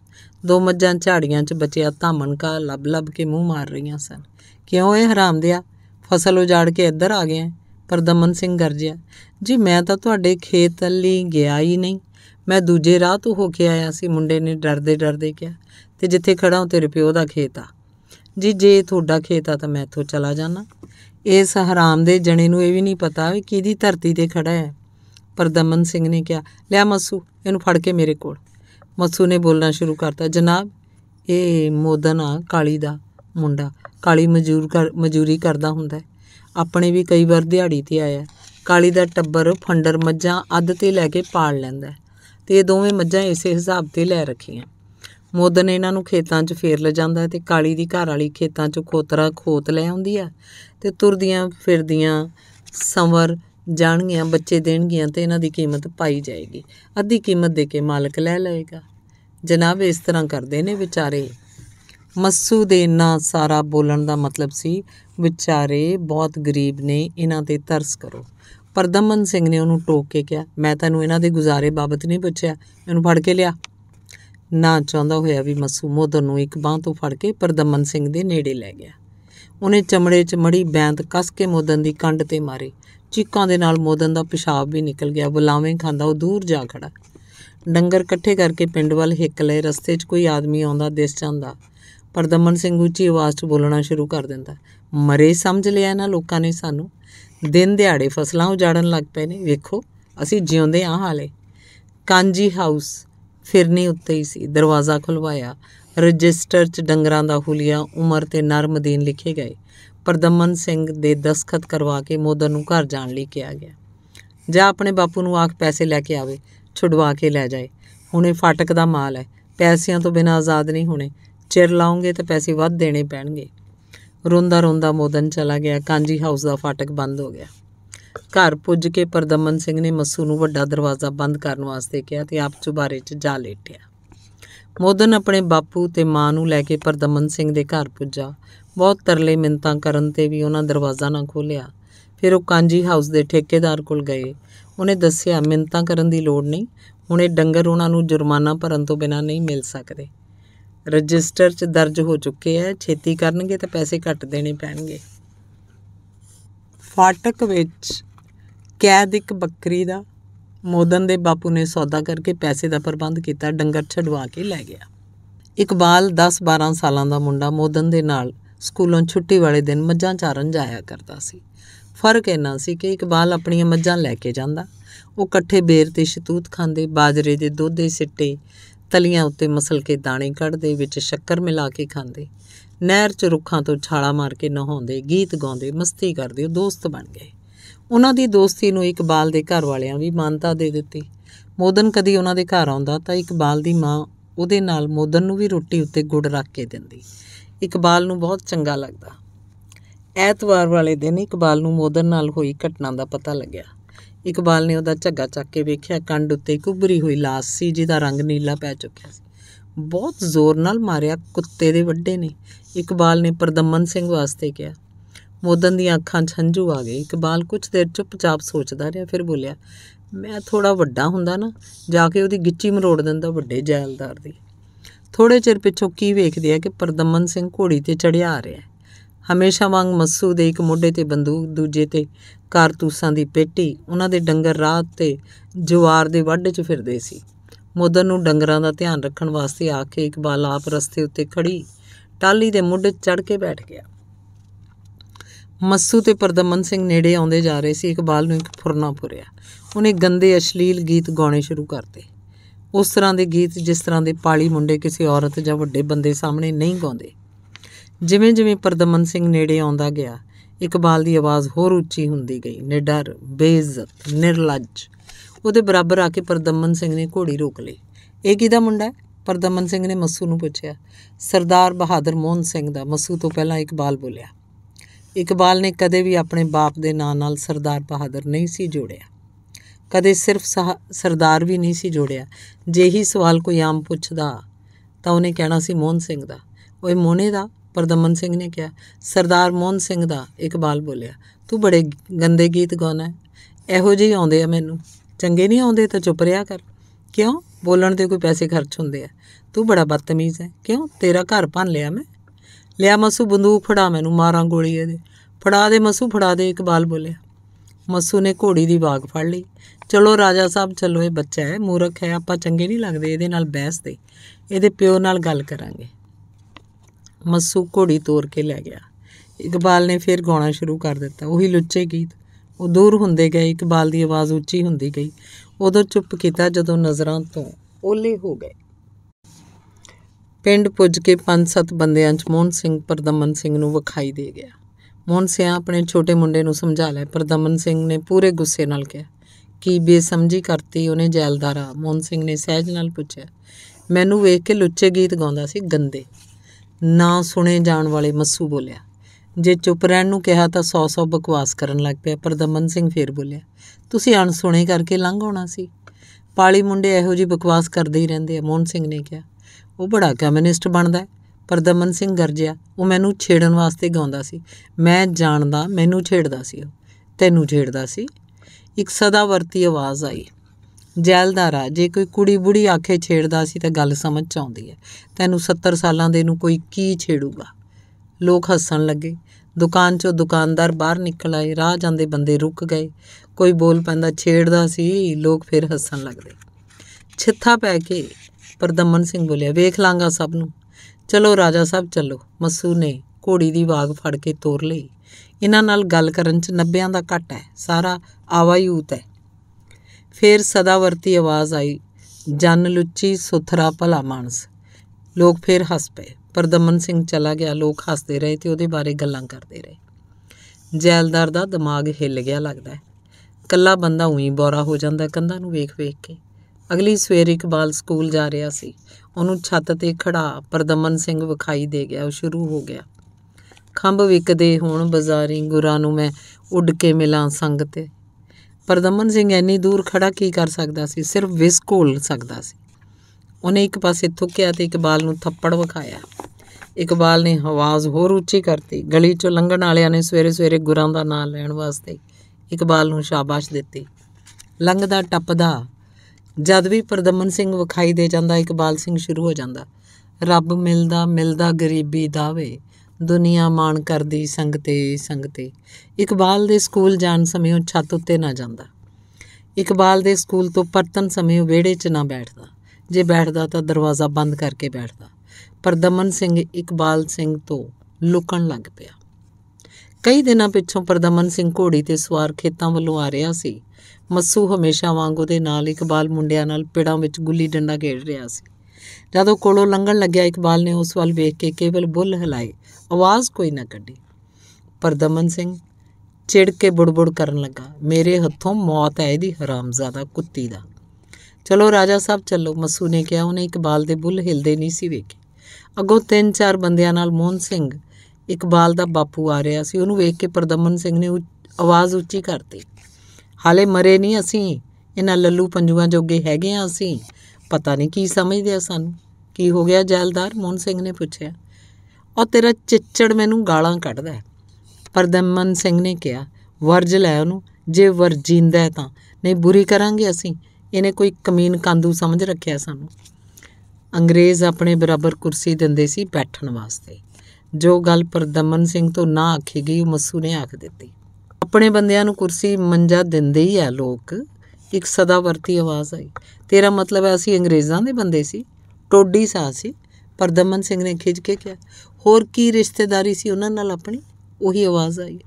ਦੋ ਮੱਝਾਂ ਝਾੜੀਆਂ 'ਚ ਬਚਿਆ ਧਾਮਣ ਕਾ ਲੱਭ-ਲੱਭ ਕੇ ਮੂੰਹ ਮਾਰ ਰਹੀਆਂ ਸਨ ਕਿਉਂ ਇਹ ਹਰਾਮਦਿਆ ਫਸਲ ਉਜਾੜ ਕੇ ਇੱਧਰ ਆ ਗਏ ਪਰ ਦਮਨ ਸਿੰਘ ਗਰਜਿਆ ਜੀ ਮੈਂ ਤਾਂ ਤੁਹਾਡੇ ਖੇਤ ਲਈ ਗਿਆ ਹੀ ਨਹੀਂ ਮੈਂ ਦੂਜੇ ਰਾਹ ਤੋਂ ਹੋ ਕੇ ਆਇਆ ਸੀ ਮੁੰਡੇ ਨੇ ਡਰਦੇ ਡਰਦੇ ਕਿਹਾ ਤੇ ਜਿੱਥੇ ਖੜਾ ਹਾਂ ਤੇਰੇ ਪਿਓ ਦਾ ਖੇਤ ਆ ਜੀ ਜੇ ਤੁਹਾਡਾ ਖੇਤ ਆ ਤਾਂ ਮੈਂ ਇੱਥੋਂ ਚਲਾ ਜਾਣਾ ਇਸ ਹਰਾਮ ਦੇ ਜਣੇ ਨੂੰ ਇਹ ਵੀ ਨਹੀਂ ਪਤਾ ਵੀ ਕਿਹਦੀ ਧਰਤੀ ਤੇ ਖੜਾ ਹੈ ਪਰ ਦਮਨ ਸਿੰਘ ਨੇ ਕਿਹਾ ਲਿਆ ਮਸੂ ਇਹਨੂੰ ਫੜ ਕੇ ਮੇਰੇ ਕੋਲ ਮਸੂ ਨੇ ਬੋਲਣਾ ਸ਼ੁਰੂ ਕਰਤਾ ਜਨਾਬ ਇਹ ਮੋਦਨ ਆ ਕਾਲੀ ਦਾ ਮੁੰਡਾ ਕਾਲੀ ਮਜ਼ਦੂਰ ਮਜ਼ਦੂਰੀ ਕਰਦਾ ਹੁੰਦਾ ਆਪਣੇ ਵੀ ਕਈ ਵਾਰ ਦਿਹਾੜੀ ਤੇ ਆਇਆ ਕਾਲੀ ਦਾ ਟੱਬਰ ਫੰਡਰ ਮੱਝਾਂ ਅੱਧ ਤੇ ਲੈ ਕੇ ਪਾਲ ਲੈਂਦਾ ਤੇ ਇਹ ਦੋਵੇਂ ਮੱਝਾਂ ਇਸੇ ਹਿਸਾਬ ਤੇ ਲੈ ਰੱਖੀਆਂ ਮੋਦਨ ਇਹਨਾਂ ਨੂੰ ਖੇਤਾਂ 'ਚ ਫੇਰ ਜਾਂਦਾ ਤੇ ਕਾਲੀ ਦੀ ਘਰ ਵਾਲੀ ਖੇਤਾਂ 'ਚ ਖੋਤਰਾ ਖੋਤ ਲੈ ਆਉਂਦੀ ਆ ਤੇ ਤੁਰਦੀਆਂ ਫਿਰਦੀਆਂ ਸੰਵਰ ਜਾਣਗੀਆਂ ਬੱਚੇ ਦੇਣਗੀਆਂ ਤੇ ਇਹਨਾਂ ਦੀ ਕੀਮਤ ਪਾਈ ਜਾਏਗੀ ਅੱਧੀ ਕੀਮਤ ਦੇ ਕੇ ਮਾਲਕ ਲੈ ਲਏਗਾ ਜਨਾਬ ਇਸ ਤਰ੍ਹਾਂ ਕਰਦੇ ਨੇ ਵਿਚਾਰੇ ਮਸੂ ਦੇ ਨਾ ਸਾਰਾ ਬੋਲਣ ਦਾ ਮਤਲਬ ਸੀ ਵਿਚਾਰੇ ਬਹੁਤ ਗਰੀਬ ਨੇ ਇਹਨਾਂ ਤੇ ਤਰਸ ਕਰੋ ਪਰਦਮਨ ਸਿੰਘ ਨੇ ਉਹਨੂੰ ਟੋਕ ਕੇ ਕਿਹਾ ਮੈਂ ਤੈਨੂੰ ਇਹਨਾਂ ਦੇ ਗੁਜ਼ਾਰੇ ਬਾਬਤ ਨਹੀਂ ਪੁੱਛਿਆ ਇਹਨੂੰ ਫੜ ਕੇ ਲਿਆ ਨਾ ਚਾਹੁੰਦਾ ਹੋਇਆ ਵੀ ਮਸੂਮ ਨੂੰ ਇੱਕ ਬਾਹ ਤੋਂ ਫੜ ਕੇ ਪਰਦਮਨ ਸਿੰਘ ਦੇ ਨੇੜੇ ਲੈ ਗਿਆ ਉਹਨੇ ਚਮੜੇ 'ਚ ਮੜੀ ਬੈਂਤ ਕੱਸ ਕੇ ਮੋਦਨ ਦੀ ਕੰਡ ਤੇ ਮਾਰੀ ਚੀਕਾਂ ਦੇ ਨਾਲ ਮੋਦਨ ਦਾ ਪਿਸ਼ਾਬ ਵੀ ਨਿਕਲ ਗਿਆ ਬੁਲਾਵੇਂ ਖਾਂਦਾ ਉਹ ਦੂਰ ਜਾ ਖੜਾ ਡੰਗਰ ਇਕੱਠੇ ਕਰਕੇ ਪਿੰਡ ਵੱਲ ਹਿੱਕ ਲਏ ਰਸਤੇ 'ਚ ਕੋਈ ਆਦਮੀ ਆਉਂਦਾ ਦਿਸ ਜਾਂਦਾ ਪਰਦਮਨ ਸਿੰਘ ਉੱਚੀ ਆਵਾਜ਼ 'ਚ ਬੋਲਣਾ ਸ਼ੁਰੂ ਕਰ ਦਿੰਦਾ ਮਰੇ ਸਮਝ ਲਿਆ ਇਹਨਾਂ ਲੋਕਾਂ ਨੇ ਸਾਨੂੰ ਦਿਨ ਦਿਹਾੜੇ ਫਸਲਾਂ ਉਜਾੜਨ ਲੱਗ ਪਏ ਨੇ ਵੇਖੋ ਅਸੀਂ ਜਿਉਂਦੇ ਆ ਹਾਲੇ ਕਾਂਜੀ ਹਾਊਸ ਫਿਰਨੀ ਉੱਤੇ ਹੀ ਸੀ ਦਰਵਾਜ਼ਾ ਖੁਲਵਾਇਆ ਰਜਿਸਟਰ 'ਚ ਡੰਗਰਾਂ ਦਾ ਹੁਲੀਆ ਉਮਰ ਤੇ ਨਰਮਦੀਨ ਲਿਖੇ ਗਏ ਪਰਦਮਨ ਸਿੰਘ ਦੇ ਦਸਖਤ ਕਰਵਾ ਕੇ ਮੋਦਰ ਨੂੰ ਘਰ ਜਾਣ ਲਈ ਕਿਹਾ ਗਿਆ ਜਾ ਆਪਣੇ ਬਾਪੂ ਨੂੰ ਆਖ ਪੈਸੇ ਲੈ ਕੇ ਆਵੇ ਛੁਡਵਾ ਕੇ ਲੈ ਜਾਏ ਹੁਣ ਇਹ ਫਾਟਕ ਦਾ ਮਾਲ ਹੈ ਪੈਸਿਆਂ ਤੋਂ ਬਿਨਾਂ ਆਜ਼ਾਦ ਨਹੀਂ ਹੋਣੇ ਚਿਰ ਲਾਉਂਗੇ ਤਾਂ ਪੈਸੇ ਵੱਧ ਦੇਣੇ ਪੈਣਗੇ ਰੋਂਦਾ ਰੋਂਦਾ ਮੋਦਨ ਚਲਾ ਗਿਆ ਕਾਂਜੀ ਹਾਊਸ ਦਾ ਫਾਟਕ ਬੰਦ ਹੋ ਗਿਆ ਘਰ ਪੁੱਜ ਕੇ ਪਰਦਮਨ ਸਿੰਘ ਨੇ ਮੱਸੂ ਨੂੰ ਵੱਡਾ ਦਰਵਾਜ਼ਾ ਬੰਦ ਕਰਨ ਵਾਸਤੇ ਕਿਹਾ ਤੇ ਆਪ ਚੁਬਾਰੇ 'ਚ ਜਾ ਲੇਟਿਆ ਮੋਦਨ ਆਪਣੇ ਬਾਪੂ ਤੇ ਮਾਂ ਨੂੰ ਲੈ ਕੇ ਪਰਦਮਨ ਸਿੰਘ ਦੇ ਘਰ ਪੁੱਜਾ ਬਹੁਤ ਤਰਲੇ ਮਿੰਤਾਂ ਕਰਨ ਤੇ ਵੀ ਉਹਨਾਂ ਦਰਵਾਜ਼ਾ ਨਾ ਖੋਲਿਆ ਫਿਰ ਉਹ ਕਾਂਜੀ ਹਾਊਸ ਦੇ ਠੇਕੇਦਾਰ ਕੋਲ ਗਏ ਉਹਨੇ ਦੱਸਿਆ ਮਿੰਤਾਂ ਕਰਨ ਦੀ ਲੋੜ ਨਹੀਂ ਹੁਣ ਇਹ ਡੰਗਰ ਉਹਨਾਂ ਨੂੰ ਜੁਰਮਾਨਾ ਭਰਨ ਤੋਂ ਬਿਨਾਂ ਨਹੀਂ ਮਿਲ ਸਕਦੇ ਰਜਿਸਟਰ 'ਚ ਦਰਜ ਹੋ ਚੁੱਕੇ ਐ ਛੇਤੀ ਕਰਨਗੇ ਤਾਂ ਪੈਸੇ ਘੱਟ ਦੇਣੇ ਪੈਣਗੇ ਫਾਟਕ ਵਿੱਚ ਕੈਦ ਇੱਕ ਬੱਕਰੀ ਦਾ ਮੋਦਨ ਦੇ ਬਾਪੂ ਨੇ ਸੌਦਾ ਕਰਕੇ ਪੈਸੇ ਦਾ ਪ੍ਰਬੰਧ ਕੀਤਾ ਡੰਗਰ ਛਡਵਾ ਕੇ ਲੈ ਗਿਆ ਇਕਬਾਲ 10-12 ਸਾਲਾਂ ਦਾ ਮੁੰਡਾ ਮੋਦਨ ਦੇ ਨਾਲ ਸਕੂਲੋਂ ਛੁੱਟੀ ਵਾਲੇ ਦਿਨ ਮੱਝਾਂ ਚਾਰਨ ਜਾਇਆ ਕਰਦਾ ਸੀ ਫਰਕ ਇਹਨਾਂ ਸੀ ਕਿ ਇਕਬਾਲ ਆਪਣੀਆਂ ਮੱਝਾਂ ਲੈ ਕੇ ਜਾਂਦਾ ਉਹ ਇਕੱਠੇ ਬੇਰ ਤੇ ਸ਼ਤੂਤ ਖਾਂਦੇ ਬਾਜਰੇ ਦੇ ਦੁੱਧ ਦੇ ਸਿੱਟੇ ਤਲੀਆਂ ਉੱਤੇ ਮਸਲ ਕੇ ਦਾਣੇ ਕੱਢਦੇ ਵਿੱਚ ਸ਼ੱਕਰ ਮਿਲਾ ਕੇ ਖਾਂਦੇ ਨਹਿਰ 'ਚ ਰੁੱਖਾਂ ਤੋਂ ਛਾਲਾ ਮਾਰ ਕੇ ਨਹਾਉਂਦੇ ਗੀਤ ਗਾਉਂਦੇ ਮਸਤੀ ਕਰਦੇ ਉਹ ਦੋਸਤ ਬਣ ਗਏ ਉਹਨਾਂ ਦੀ ਦੋਸਤੀ ਨੂੰ ਇਕਬਾਲ ਦੇ ਘਰ ਵਾਲਿਆਂ ਵੀ ਮਾਨਤਾ ਦੇ ਦਿੱਤੀ ਮੋਦਨ ਕਦੀ ਉਹਨਾਂ ਦੇ ਘਰ ਆਉਂਦਾ ਤਾਂ ਇਕਬਾਲ ਦੀ ਮਾਂ ਉਹਦੇ ਨਾਲ ਮੋਦਨ ਨੂੰ ਵੀ ਰੋਟੀ ਉੱਤੇ ਗੁੜ ਰੱਖ ਕੇ ਦਿੰਦੀ ਇਕਬਾਲ ਨੂੰ ਬਹੁਤ ਚੰਗਾ ਲੱਗਦਾ ਐਤਵਾਰ ਵਾਲੇ ਦਿਨ ਇਕਬਾਲ ਨੂੰ ਮੋਦਨ ਨਾਲ ਹੋਈ ਘਟਨਾ ਦਾ ਪਤਾ ਲੱਗਿਆ ਇਕਬਾਲ ਨੇ ਉਹਦਾ ਝੱਗਾ ਚੱਕ ਕੇ ਵੇਖਿਆ ਕੰਡ ਉੱਤੇ ਕੁਬਰੀ ਹੋਈ ਲਾਸ਼ ਸੀ ਜਿਹਦਾ ਰੰਗ ਨੀਲਾ ਪੈ ਚੁੱਕਿਆ ਸੀ ਬਹੁਤ ਜ਼ੋਰ ਨਾਲ ਮਾਰਿਆ ਕੁੱਤੇ ਦੇ ਵੱਡੇ ਨੇ ਇਕਬਾਲ ਨੇ ਪਰਦਮਨ ਸਿੰਘ ਵਾਸਤੇ ਕਿਹਾ ਮੋਦਨ ਦੀਆਂ ਅੱਖਾਂ 'ਚ ਹੰਝੂ ਆ ਗਏ ਇਕਬਾਲ ਕੁਝ ਦੇਰ ਚੁੱਪਚਾਪ ਸੋਚਦਾ ਰਿਹਾ ਫਿਰ ਬੋਲਿਆ ਮੈਂ ਥੋੜਾ ਵੱਡਾ ਹੁੰਦਾ ਨਾ ਜਾ ਕੇ ਉਹਦੀ ਗਿੱਚੀ ਮਰੋੜ ਦਿੰਦਾ ਵੱਡੇ ਜੈਲਦਾਰ ਦੀ ਥੋੜੇ ਚਿਰ ਪਿੱਛੋਂ ਕੀ ਵੇਖਦੇ ਆ ਕਿ ਪਰਦਮਨ ਸਿੰਘ ਘੋੜੀ ਤੇ ਚੜਿਆ ਆ ਰਿਹਾ ਹਮੇਸ਼ਾ ਵਾਂਗ ਮਸੂ ਦੇ ਇੱਕ ਮੋਢੇ ਤੇ ਬੰਦੂਕ ਦੂਜੇ ਤੇ ਕਾਰਤੂਸਾਂ ਦੀ ਪੇਟੀ ਉਹਨਾਂ ਦੇ ਡੰਗਰ ਰਾਤ ਤੇ ਜਵਾਰ ਦੇ ਵੱਢ 'ਚ ਫਿਰਦੇ ਸੀ ਮੋਦਨ ਨੂੰ ਡੰਗਰਾਂ ਦਾ ਧਿਆਨ ਰੱਖਣ ਵਾਸਤੇ ਆ ਕੇ ਇਕਬਾਲ ਆਪ ਰਸਤੇ ਉੱਤੇ ਖੜੀ ਟਾਲੀ ਦੇ ਮੁੱਢ ਚੜ ਕੇ ਬੈਠ ਗਿਆ ਮੱਸੂ ਤੇ ਪਰਦਮਨ ਸਿੰਘ ਨੇੜੇ ਆਉਂਦੇ ਜਾ ਰਹੇ ਸੀ ਇਕਬਾਲ ਨੂੰ ਇੱਕ ਫੁਰਨਾ ਪੁਰਿਆ ਉਹਨੇ ਗੰਦੇ ਅਸ਼ਲੀਲ ਗੀਤ ਗਾਉਣੇ ਸ਼ੁਰੂ ਕਰਤੇ ਉਸ ਤਰ੍ਹਾਂ ਦੇ ਗੀਤ ਜਿਸ ਤਰ੍ਹਾਂ ਦੇ ਪਾਲੀ ਮੁੰਡੇ ਕਿਸੇ ਔਰਤ ਜਾਂ ਵੱਡੇ ਬੰਦੇ ਸਾਹਮਣੇ ਨਹੀਂ ਗਾਉਂਦੇ ਜਿਵੇਂ-ਜਿਵੇਂ ਪਰਦਮਨ ਸਿੰਘ ਨੇੜੇ ਆਉਂਦਾ ਗਿਆ ਇਕਬਾਲ ਦੀ ਆਵਾਜ਼ ਹੋਰ ਉੱਚੀ ਹੁੰਦੀ ਗਈ ਨਿਡਰ ਬੇਇੱਜ਼ਤ ਨਿਰਲੱਜ ਉਹਦੇ ਬਰਾਬਰ ਆ ਕੇ ਪਰਦਮਨ ਸਿੰਘ ਨੇ ਘੋੜੀ ਰੋਕ ਲਈ ਇਹ ਕਿਹਦਾ ਮੁੰਡਾ ਹੈ ਪਰਦਮਨ ਸਿੰਘ ਨੇ ਮਸੂ ਨੂੰ ਪੁੱਛਿਆ ਸਰਦਾਰ ਬਹਾਦਰ ਮੋਹਨ ਸਿੰਘ ਦਾ ਮਸੂ ਤੋਂ ਪਹਿਲਾਂ ਇਕਬਾਲ ਬੋਲਿਆ ਇਕਬਾਲ ਨੇ ਕਦੇ ਵੀ ਆਪਣੇ ਬਾਪ ਦੇ ਨਾਂ ਨਾਲ ਸਰਦਾਰ ਬਹਾਦਰ ਨਹੀਂ ਸੀ ਜੋੜਿਆ ਕਦੇ ਸਿਰਫ ਸਰਦਾਰ ਵੀ ਨਹੀਂ ਸੀ ਜੋੜਿਆ ਜੇ ਹੀ ਸਵਾਲ ਕੋਈ ਆਮ ਪੁੱਛਦਾ ਤਾਂ ਉਹਨੇ ਕਹਿਣਾ ਸੀ ਮੋਹਨ ਸਿੰਘ ਦਾ ਉਹ ਮੋਹਨੇ ਦਾ ਪਰਦਮਨ ਸਿੰਘ ਨੇ ਕਿਹਾ ਸਰਦਾਰ ਮੋਹਨ ਸਿੰਘ ਦਾ ਇਕਬਾਲ ਬੋਲਿਆ ਤੂੰ ਬੜੇ ਗੰਦੇ ਗੀਤ ਗਾਉਣਾ ਇਹੋ ਜਿਹੇ ਆਉਂਦੇ ਆ ਮੈਨੂੰ ਚੰਗੇ ਨਹੀਂ ਆਉਂਦੇ ਤਾਂ ਚੁੱਪ ਰਿਆ ਕਰ ਕਿਉਂ ਬੋਲਣ ਤੇ ਕੋਈ ਪੈਸੇ ਖਰਚ ਹੁੰਦੇ ਆ ਤੂੰ ਬੜਾ ਬਦਤਮੀਜ਼ ਹੈ ਕਿਉਂ ਤੇਰਾ ਘਰ ਭੰਨ ਲਿਆ ਮੈਂ ਲਿਆ ਮਸੂ ਬੰਦੂਕ ਫੜਾ ਮੈਨੂੰ ਮਾਰਾਂ ਗੋਲੀ ਇਹਦੇ ਫੜਾ ਦੇ ਮਸੂ ਫੜਾ ਦੇ ਇਕਬਾਲ ਬੋਲਿਆ ਮਸੂ ਨੇ ਘੋੜੀ ਦੀ ਬਾਗ ਫੜ ਲਈ ਚਲੋ ਰਾਜਾ ਸਾਹਿਬ ਚਲੋ ਇਹ ਬੱਚਾ ਹੈ ਮੂਰਖ ਹੈ ਆਪਾਂ ਚੰਗੇ ਨਹੀਂ ਲੱਗਦੇ ਇਹਦੇ ਨਾਲ ਬਹਿਸ ਦੇ ਇਹਦੇ ਪਿਓ ਨਾਲ ਗੱਲ ਕਰਾਂਗੇ ਮਸੂ ਘੋੜੀ ਤੋਰ ਕੇ ਲੈ ਗਿਆ ਇਕਬਾਲ ਨੇ ਫਿਰ ਗਾਉਣਾ ਸ਼ੁਰੂ ਕਰ ਦਿੱਤਾ ਉਹੀ ਲੁੱਚੇ ਗੀਤ ਉਹ ਦੂਰ ਹੁੰਦੇ ਗਏ ਇਕਬਾਲ ਦੀ ਆਵਾਜ਼ ਉੱਚੀ ਹੁੰਦੀ ਗਈ ਉਦੋਂ ਚੁੱਪ ਕੀਤਾ ਜਦੋਂ ਨਜ਼ਰਾਂ ਤੋਂ ਓਲੇ ਹੋ ਗਏ ਪਿੰਡ ਪੁੱਜ ਕੇ ਪੰਜ ਸੱਤ ਬੰਦਿਆਂ 'ਚ ਮੋਹਨ ਸਿੰਘ ਪਰਦਮਨ ਸਿੰਘ ਨੂੰ ਵਿਖਾਈ ਦੇ ਗਿਆ ਮੋਹਨ ਸਿੰਘ ਆਪਣੇ ਛੋਟੇ ਮੁੰਡੇ ਨੂੰ ਸਮਝਾ ਲਿਆ ਪਰਦਮਨ ਸਿੰਘ ਨੇ ਪੂਰੇ ਗੁੱਸੇ ਨਾਲ ਕਿਹਾ ਕਿ ਬੇਸਮਝੀ ਕਰਤੀ ਉਹਨੇ ਜੈਲਦਾਰਾ ਮੋਹਨ ਸਿੰਘ ਨੇ ਸਹਿਜ ਨਾਲ ਪੁੱਛਿਆ ਮੈਨੂੰ ਵੇਖ ਕੇ ਲੁੱਚੇ ਗੀਤ ਗਾਉਂਦਾ ਸੀ ਗੰਦੇ ਨਾ ਸੁਣੇ ਜਾਣ ਵਾਲੇ ਮੱਸੂ ਬੋਲਿਆ ਜੇ ਚੁੱਪ ਰਹਿਣ ਨੂੰ ਕਿਹਾ ਤਾਂ ਸੌ ਸੌ ਬਕਵਾਸ ਕਰਨ ਲੱਗ ਪਿਆ ਪਰ ਦਮਨ ਸਿੰਘ ਫੇਰ ਬੋਲਿਆ ਤੁਸੀਂ ਅਣ ਸੁਣੇ ਕਰਕੇ ਲੰਘ ਆਉਣਾ ਸੀ ਪਾਲੀ ਮੁੰਡੇ ਇਹੋ ਜੀ ਬਕਵਾਸ ਕਰਦੇ ਹੀ ਰਹਿੰਦੇ ਆ ਮੋਹਨ ਸਿੰਘ ਨੇ ਕਿਹਾ ਉਹ ਬੜਾ ਕਮਿਊਨਿਸਟ ਬਣਦਾ ਪਰ ਦਮਨ ਸਿੰਘ ਗਰਜਿਆ ਉਹ ਮੈਨੂੰ ਛੇੜਨ ਵਾਸਤੇ ਗਾਉਂਦਾ ਸੀ ਮੈਂ ਜਾਣਦਾ ਮੈਨੂੰ ਛੇੜਦਾ ਸੀ ਉਹ ਤੈਨੂੰ ਛੇੜਦਾ ਸੀ ਇੱਕ ਸਦਾ ਵਰਤੀ ਆਵਾਜ਼ ਆਈ ਜੈਲਦਾਰਾ ਜੇ ਕੋਈ ਕੁੜੀ ਬੁੜੀ ਆਖੇ ਛੇੜਦਾ ਸੀ ਤਾਂ ਗੱਲ ਸਮਝ ਚ ਆਉਂਦੀ ਹੈ ਤੈਨੂੰ 70 ਸਾਲਾਂ ਦੇ ਨੂੰ ਕੋਈ ਕੀ ਛੇੜੂਗਾ ਲੋਕ ਹੱਸਣ ਲੱਗੇ ਦੁਕਾਨ ਚੋਂ ਦੁਕਾਨਦਾਰ ਬਾਹਰ ਨਿਕਲ ਆਏ ਰਾਹ ਜਾਂਦੇ ਬੰਦੇ ਰੁਕ ਗਏ ਕੋਈ ਬੋਲ ਪੈਂਦਾ ਛੇੜਦਾ ਸੀ ਲੋਕ ਫਿਰ ਹੱਸਣ ਲੱਗਦੇ ਛਿੱਥਾ ਪੈ ਕੇ ਪਰ ਦਮਨ ਸਿੰਘ ਬੋਲਿਆ ਵੇਖ ਲਾਂਗਾ ਸਭ ਨੂੰ ਚਲੋ ਰਾਜਾ ਸਾਹਿਬ ਚਲੋ ਮਸੂ ਨੇ ਘੋੜੀ ਦੀ ਬਾਗ ਫੜ ਕੇ ਤੋਰ ਲਈ ਇਹਨਾਂ ਨਾਲ ਗੱਲ ਕਰਨ 'ਚ ਨੱਬਿਆਂ ਦਾ ਘਟ ਹੈ ਸਾਰਾ ਆਵਾਯੂਤ ਹੈ ਫਿਰ ਸਦਾਵਰਤੀ ਆਵਾਜ਼ ਆਈ ਜਨ ਲੁੱਚੀ ਸੁਥਰਾ ਭਲਾ ਮਾਨਸ ਲੋਕ ਫਿਰ ਹੱਸ ਪਏ ਪਰ ਦਮਨ ਸਿੰਘ ਚਲਾ ਗਿਆ ਲੋਕ ਹੱਸਦੇ ਰਹੇ ਤੇ ਉਹਦੇ ਬਾਰੇ ਗੱਲਾਂ ਕਰਦੇ ਰਹੇ ਜੈਲਦਾਰ ਦਾ ਦਿਮਾਗ ਹਿੱਲ ਗਿਆ ਲੱਗਦਾ ਹੈ ਕੱਲਾ ਬੰਦਾ ਉਹੀ ਬੋਰਾ ਹੋ ਜਾਂਦਾ ਕੰਧਾਂ ਨੂੰ ਵੇਖ-ਵੇਖ ਕੇ ਅਗਲੀ ਸਵੇਰ ਇਕਬਾਲ ਸਕੂਲ ਜਾ ਰਿਹਾ ਸੀ ਉਹਨੂੰ ਛੱਤ ਤੇ ਖੜਾ ਪਰਦਮਨ ਸਿੰਘ ਵਿਖਾਈ ਦੇ ਗਿਆ ਉਹ ਸ਼ੁਰੂ ਹੋ ਗਿਆ ਖੰਭ ਵਿਕਦੇ ਹੁਣ ਬਾਜ਼ਾਰੀ ਗੁਰਾਂ ਨੂੰ ਮੈਂ ਉੱਡ ਕੇ ਮਿਲਾਂ ਸੰਗ ਤੇ ਪਰਦਮਨ ਸਿੰਘ ਐਨੀ ਦੂਰ ਖੜਾ ਕੀ ਕਰ ਸਕਦਾ ਸੀ ਸਿਰਫ ਵਿਸ ਕੋਲ ਸਕਦਾ ਸੀ ਉਹਨੇ ਇੱਕ ਪਾਸੇ ਥੁੱਕਿਆ ਤੇ ਇਕਬਾਲ ਨੂੰ ਥੱਪੜ ਵਿਖਾਇਆ ਇਕਬਾਲ ਨੇ ਆਵਾਜ਼ ਹੋਰ ਉੱਚੀ ਕਰਤੀ ਗਲੀ ਚੋਂ ਲੰਘਣ ਵਾਲਿਆਂ ਨੇ ਸਵੇਰੇ ਸਵੇਰੇ ਗੁਰਾਂ ਦਾ ਨਾਮ ਲੈਣ ਵਾਸਤੇ ਇਕਬਾਲ ਨੂੰ ਸ਼ਾਬਾਸ਼ ਦਿੱਤੀ ਲੰਘਦਾ ਟੱਪਦਾ ਜਦ ਵੀ ਪ੍ਰਦਮਨ ਸਿੰਘ ਵਿਖਾਈ ਦੇ ਜਾਂਦਾ ਇਕਬਾਲ ਸਿੰਘ ਸ਼ੁਰੂ ਹੋ ਜਾਂਦਾ ਰੱਬ ਮਿਲਦਾ ਮਿਲਦਾ ਗਰੀਬੀ ਦਾਵੇ ਦੁਨੀਆ ਮਾਣ ਕਰਦੀ ਸੰਗਤੇ ਸੰਗਤੇ ਇਕਬਾਲ ਦੇ ਸਕੂਲ ਜਾਣ ਸਮੇਂ ਉਹ ਛੱਤ ਉੱਤੇ ਨਾ ਜਾਂਦਾ ਇਕਬਾਲ ਦੇ ਸਕੂਲ ਤੋਂ ਪਰਤਨ ਸਮੇਂ ਉਹ ਵਿਹੜੇ 'ਚ ਨਾ ਬੈਠਦਾ ਜੇ ਬੈਠਦਾ ਤਾਂ ਦਰਵਾਜ਼ਾ ਬੰਦ ਕਰਕੇ ਬੈਠਦਾ ਪਰ ਦਮਨ ਸਿੰਘ ਇਕਬਾਲ ਸਿੰਘ ਤੋਂ ਲੁਕਣ ਲੱਗ ਪਿਆ ਕਈ ਦਿਨਾਂ ਪਿੱਛੋਂ ਪਰਦਮਨ ਸਿੰਘ ਘੋੜੀ ਤੇ ਸਵਾਰ ਖੇਤਾਂ ਵੱਲੋਂ ਆ ਰਿਹਾ ਸੀ ਮੱਸੂ ਹਮੇਸ਼ਾ ਵਾਂਗ ਉਹਦੇ ਨਾਲ ਇਕਬਾਲ ਮੁੰਡਿਆਂ ਨਾਲ ਪਿੜਾਂ ਵਿੱਚ ਗੁੱਲੀ ਡੰਡਾ ਖੇਡ ਰਿਹਾ ਸੀ ਜਦੋਂ ਕੋਲੋਂ ਲੰਘਣ ਲੱਗਿਆ ਇਕਬਾਲ ਨੇ ਉਸ ਵੱਲ ਵੇਖ ਕੇ ਕੇਵਲ ਬੁੱਲ ਹਿਲਾਏ ਆਵਾਜ਼ ਕੋਈ ਨਾ ਕੱਢੀ ਪਰ ਦਮਨ ਸਿੰਘ ਚਿੜ ਕੇ ਬੁੜਬੁੜ ਕਰਨ ਲੱਗਾ ਮੇਰੇ ਹੱਥੋਂ ਮੌਤ ਹੈ ਇਹਦੀ ਹਰਾਮਜ਼ਾਦਾ ਕੁੱਤੀ ਦਾ ਚਲੋ ਰਾਜਾ ਸਾਹਿਬ ਚੱਲੋ ਮਸੂ ਨੇ ਕਿਹਾ ਉਹਨੇ ਇਕਬਾਲ ਦੇ ਬੁੱਲ ਹਿਲਦੇ ਨਹੀਂ ਸੀ ਵੇਖੇ ਅੱਗੋਂ ਤਿੰਨ ਚਾਰ ਬੰਦਿਆਂ ਨਾਲ ਮੋਹਨ ਸਿੰਘ ਇਕਬਾਲ ਦਾ ਬਾਪੂ ਆ ਰਿਹਾ ਸੀ ਉਹਨੂੰ ਵੇਖ ਕੇ ਪਰਦਮਨ ਸਿੰਘ ਨੇ ਆਵਾਜ਼ ਉੱਚੀ ਕਰਤੀ ਹਾਲੇ ਮਰੇ ਨਹੀਂ ਅਸੀਂ ਇਹਨਾਂ ਲੱਲੂ ਪੰਜੂਆਂ ਜੋਗੇ ਹੈਗੇ ਆ ਅਸੀਂ ਪਤਾ ਨਹੀਂ ਕੀ ਸਮਝਦੇ ਆ ਸਾਨੂੰ ਕੀ ਹੋ ਗਿਆ ਜੈਲਦਾਰ ਮੋਹਨ ਸਿੰਘ ਨੇ ਪੁੱਛਿਆ ਔਰ ਤੇਰਾ ਚਿੱਚੜ ਮੈਨੂੰ ਗਾਲਾਂ ਕੱਢਦਾ ਹੈ ਪਰ ਦਮਨ ਸਿੰਘ ਨੇ ਕਿਹਾ ਵਰਜ ਲੈ ਉਹਨੂੰ ਜੇ ਵਰਜਿੰਦਾ ਤਾਂ ਨਹੀਂ ਬੁਰੀ ਕਰਾਂਗੇ ਅਸੀਂ ਇਹਨੇ ਕੋਈ ਕਮੀਨ ਕਾਂਦੂ ਸਮਝ ਰੱਖਿਆ ਸਾਨੂੰ ਅੰਗਰੇਜ਼ ਆਪਣੇ ਬਰਾਬਰ ਕੁਰਸੀ ਦਿੰਦੇ ਸੀ ਬੈਠਣ ਵਾਸਤੇ ਜੋ ਗੱਲ ਪਰਦਮਨ ਸਿੰਘ ਤੋਂ ਨਾ ਆਖੀ ਗਈ ਉਹ ਮਸੂ ਨੇ ਆਖ ਦਿੱਤੀ ਆਪਣੇ ਬੰਦਿਆਂ ਨੂੰ ਕੁਰਸੀ ਮੰਜਾ ਦਿੰਦੇ ਹੀ ਆ ਲੋਕ ਇੱਕ ਸਦਾ ਵਰਤੀ ਆਵਾਜ਼ ਆਈ ਤੇਰਾ ਮਤਲਬ ਹੈ ਅਸੀਂ ਅੰਗਰੇਜ਼ਾਂ ਦੇ ਬੰਦੇ ਸੀ ਟੋਡੀ ਸਾ ਸੀ ਪਰ ਦਮਨ ਸਿੰਘ ਨੇ ਖਿੱਚ ਕੇ ਕਿਹਾ ਹੋਰ ਕੀ ਰਿਸ਼ਤੇਦਾਰੀ ਸੀ ਉਹਨਾਂ ਨਾਲ ਆਪਣੀ ਉਹੀ ਆਵਾਜ਼ ਆਈ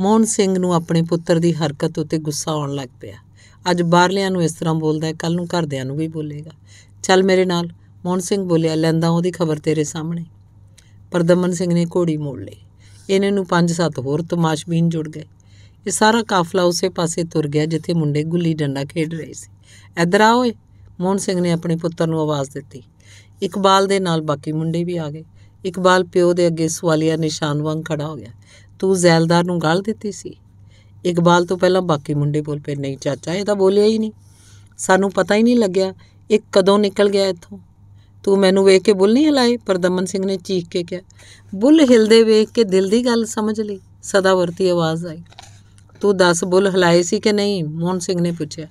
ਮੋਹਨ ਸਿੰਘ ਨੂੰ ਆਪਣੇ ਪੁੱਤਰ ਦੀ ਹਰਕਤ ਉੱਤੇ ਗੁੱਸਾ ਆਉਣ ਲੱਗ ਪਿਆ ਅੱਜ ਬਾਹਰਲਿਆਂ ਨੂੰ ਇਸ ਤਰ੍ਹਾਂ ਬੋਲਦਾ ਹੈ ਕੱਲ ਨੂੰ ਘਰਦਿਆਂ ਨੂੰ ਵੀ ਬੋਲੇਗਾ ਚੱਲ ਮੇਰੇ ਨਾਲ ਮੋਹਨ ਸਿੰਘ ਬੋਲਿਆ ਲੈਂਦਾ ਉਹਦੀ ਖਬਰ ਤੇਰੇ ਸਾਹਮਣੇ ਪਰ ਦਮਨ ਸਿੰਘ ਨੇ ਘੋੜੀ ਮੋੜ ਲਈ ਇਹਨੇ ਨੂੰ ਪੰਜ ਸੱਤ ਹੋਰ ਤਮਾਸ਼ਬੀਨ ਜੁੜ ਗਏ ਇਹ ਸਾਰਾ ਕਾਫਲਾ ਉਸੇ ਪਾਸੇ ਤੁਰ ਗਿਆ ਜਿੱਥੇ ਮੁੰਡੇ ਗੁੱਲੀ ਡੰਡਾ ਖੇਡ ਰਹੇ ਸੀ ਇੱਧਰ ਆ ਓਏ ਮੋਹਨ ਸਿੰਘ ਨੇ ਆਪਣੇ ਪੁੱਤਰ ਨੂੰ ਆਵਾਜ਼ ਦਿੱਤੀ ਇਕਬਾਲ ਦੇ ਨਾਲ ਬਾਕੀ ਮੁੰਡੇ ਵੀ ਆ ਗਏ ਇਕਬਾਲ ਪਿਓ ਦੇ ਅੱਗੇ ਸਵਾਲੀਆ ਨਿਸ਼ਾਨ ਵਾਂਗ ਖੜਾ ਹੋ ਗਿਆ ਤੂੰ ਜ਼ੈਲਦਾਰ ਨੂੰ ਗਾਲ ਦਿੱਤੀ ਸੀ ਇਕਬਾਲ ਤੋਂ ਪਹਿਲਾਂ ਬਾਕੀ ਮੁੰਡੇ ਬੋਲ ਪਏ ਨਹੀਂ ਚਾਚਾ ਇਹ ਤਾਂ ਬੋਲਿਆ ਹੀ ਨਹੀਂ ਸਾਨੂੰ ਪਤਾ ਹੀ ਨਹੀਂ ਲੱਗਿਆ ਇਹ ਕਦੋਂ ਨਿਕਲ ਗਿਆ ਇੱਥੋਂ ਤੂੰ ਮੈਨੂੰ ਵੇਖ ਕੇ ਬੁੱਲ ਨਹੀਂ ਹਲਾਏ ਪਰ ਦਮਨ ਸਿੰਘ ਨੇ ਚੀਕ ਕੇ ਕਿਹਾ ਬੁੱਲ ਹਿਲਦੇ ਵੇਖ ਕੇ ਦਿਲ ਦੀ ਗੱਲ ਸਮਝ ਲਈ ਸਦਾਵਰਤੀ ਆਵਾਜ਼ ਆਈ ਤੂੰ ਦੱਸ ਬੁੱਲ ਹਲਾਏ ਸੀ ਕਿ ਨਹੀਂ ਮੋਹਨ ਸਿੰਘ ਨੇ ਪੁੱਛਿਆ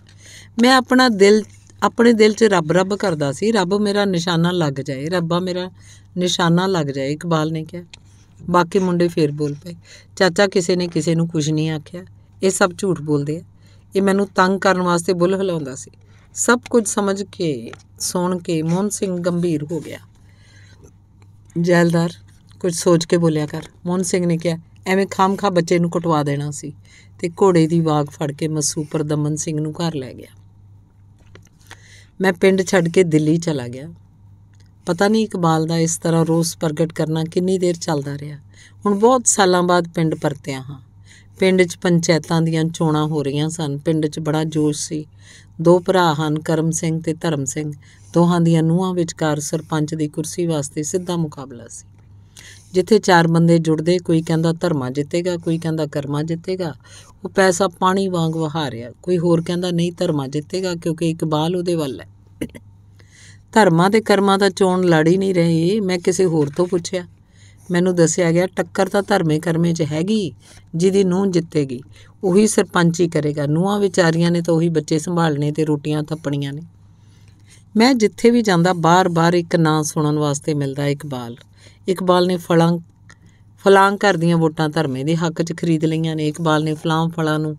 ਮੈਂ ਆਪਣਾ ਦਿਲ ਆਪਣੇ ਦਿਲ 'ਚ ਰੱਬ ਰੱਬ ਕਰਦਾ ਸੀ ਰੱਬ ਮੇਰਾ ਨਿਸ਼ਾਨਾ ਲੱਗ ਜਾਏ ਰੱਬਾ ਮੇਰਾ ਨਿਸ਼ਾਨਾ ਲੱਗ ਜਾਏ ਇਕਬਾਲ ਨੇ ਕਿਹਾ ਬਾਕੀ ਮੁੰਡੇ ਫੇਰ ਬੋਲ ਪਏ ਚਾਚਾ ਕਿਸੇ ਨੇ ਕਿਸੇ ਨੂੰ ਕੁਝ ਨਹੀਂ ਆਖਿਆ ਇਹ ਸਭ ਝੂਠ ਬੋਲਦੇ ਆ ਇਹ ਮੈਨੂੰ ਤੰਗ ਕਰਨ ਵਾਸਤੇ ਬੁੱਲ ਹਲਾਉਂਦਾ ਸੀ ਸਭ ਕੁਝ ਸਮਝ ਕੇ ਸੁਣ ਕੇ ਮੋਹਨ ਸਿੰਘ ਗੰਭੀਰ ਹੋ ਗਿਆ ਜੈਲਦਾਰ ਕੁਝ ਸੋਚ ਕੇ ਬੋਲਿਆ ਕਰ ਮੋਹਨ ਸਿੰਘ ਨੇ ਕਿਹਾ ਐਵੇਂ ਖਾਮਖਾ ਬੱਚੇ ਨੂੰ ਕਟਵਾ ਦੇਣਾ ਸੀ ਤੇ ਘੋੜੇ ਦੀ ਬਾਗ ਫੜ ਕੇ ਮਸੂਪਰ ਦਮਨ ਸਿੰਘ ਨੂੰ ਘਰ ਲੈ ਗਿਆ ਮੈਂ ਪਿੰਡ ਛੱਡ ਕੇ ਦਿੱਲੀ ਚਲਾ ਗਿਆ ਪਤਾ ਨਹੀਂ ਇਕਬਾਲ ਦਾ ਇਸ ਤਰ੍ਹਾਂ ਰੋਸ ਪ੍ਰਗਟ ਕਰਨਾ ਕਿੰਨੀ ਦੇਰ ਚੱਲਦਾ ਰਿਹਾ ਹੁਣ ਬਹੁਤ ਸਾਲਾਂ ਬਾਅਦ ਪਿੰਡ ਪਰਤਿਆ ਹਾਂ ਪਿੰਡ 'ਚ ਪੰਚਾਇਤਾਂ ਦੀਆਂ ਚੋਣਾਂ ਹੋ ਰਹੀਆਂ ਸਨ ਪਿੰਡ 'ਚ ਬੜਾ ਜੋਸ਼ ਸੀ ਦੋ ਭਰਾ ਹਨ ਕਰਮ ਸਿੰਘ ਤੇ ਧਰਮ ਸਿੰਘ ਦੋਹਾਂ ਦੀਆਂ ਨੂਹਾਂ ਵਿਚਕਾਰ ਸਰਪੰਚ ਦੀ ਕੁਰਸੀ ਵਾਸਤੇ ਸਿੱਧਾ ਮੁਕਾਬਲਾ ਸੀ ਜਿੱਥੇ ਚਾਰ ਬੰਦੇ ਜੁੜਦੇ ਕੋਈ ਕਹਿੰਦਾ ਧਰਮਾ ਜਿੱਤੇਗਾ ਕੋਈ ਕਹਿੰਦਾ ਕਰਮਾ ਜਿੱਤੇਗਾ ਉਹ ਪੈਸਾ ਪਾਣੀ ਵਾਂਗ ਵਹਾ ਰਿਹਾ ਕੋਈ ਹੋਰ ਕਹਿੰਦਾ ਨਹੀਂ ਧਰਮਾ ਜਿੱਤੇਗਾ ਕਿਉਂਕਿ ਇਕਬਾਲ ਉਹਦੇ ਵੱਲ ਹੈ ਧਰਮਾ ਤੇ ਕਰਮਾ ਦਾ ਚੋਣ ਲੜ ਹੀ ਨਹੀਂ ਰਹੀ ਮੈਂ ਕਿਸੇ ਹੋਰ ਤੋਂ ਪੁੱਛਿਆ ਮੈਨੂੰ ਦੱਸਿਆ ਗਿਆ ਟੱਕਰ ਤਾਂ ਧਰਮੇ ਕਰਮੇ 'ਚ ਹੈਗੀ ਜਿਹਦੀ ਨੂੰ ਜਿੱਤੇਗੀ ਉਹੀ ਸਰਪੰਚੀ ਕਰੇਗਾ ਨੂਆਂ ਵਿਚਾਰੀਆਂ ਨੇ ਤਾਂ ਉਹੀ ਬੱਚੇ ਸੰਭਾਲਣੇ ਤੇ ਰੋਟੀਆਂ ਥੱਪਣੀਆਂ ਨੇ ਮੈਂ ਜਿੱਥੇ ਵੀ ਜਾਂਦਾ ਬਾਰ-ਬਾਰ ਇੱਕ ਨਾਂ ਸੁਣਨ ਵਾਸਤੇ ਮਿਲਦਾ ਇਕਬਾਲ ਇਕਬਾਲ ਨੇ ਫਲਾਂ ਫਲਾਂ ਘਰ ਦੀਆਂ ਵੋਟਾਂ ਧਰਮੇ ਦੇ ਹੱਕ 'ਚ ਖਰੀਦ ਲਈਆਂ ਨੇ ਇਕਬਾਲ ਨੇ ਫਲਾਂ ਫਲਾਂ ਨੂੰ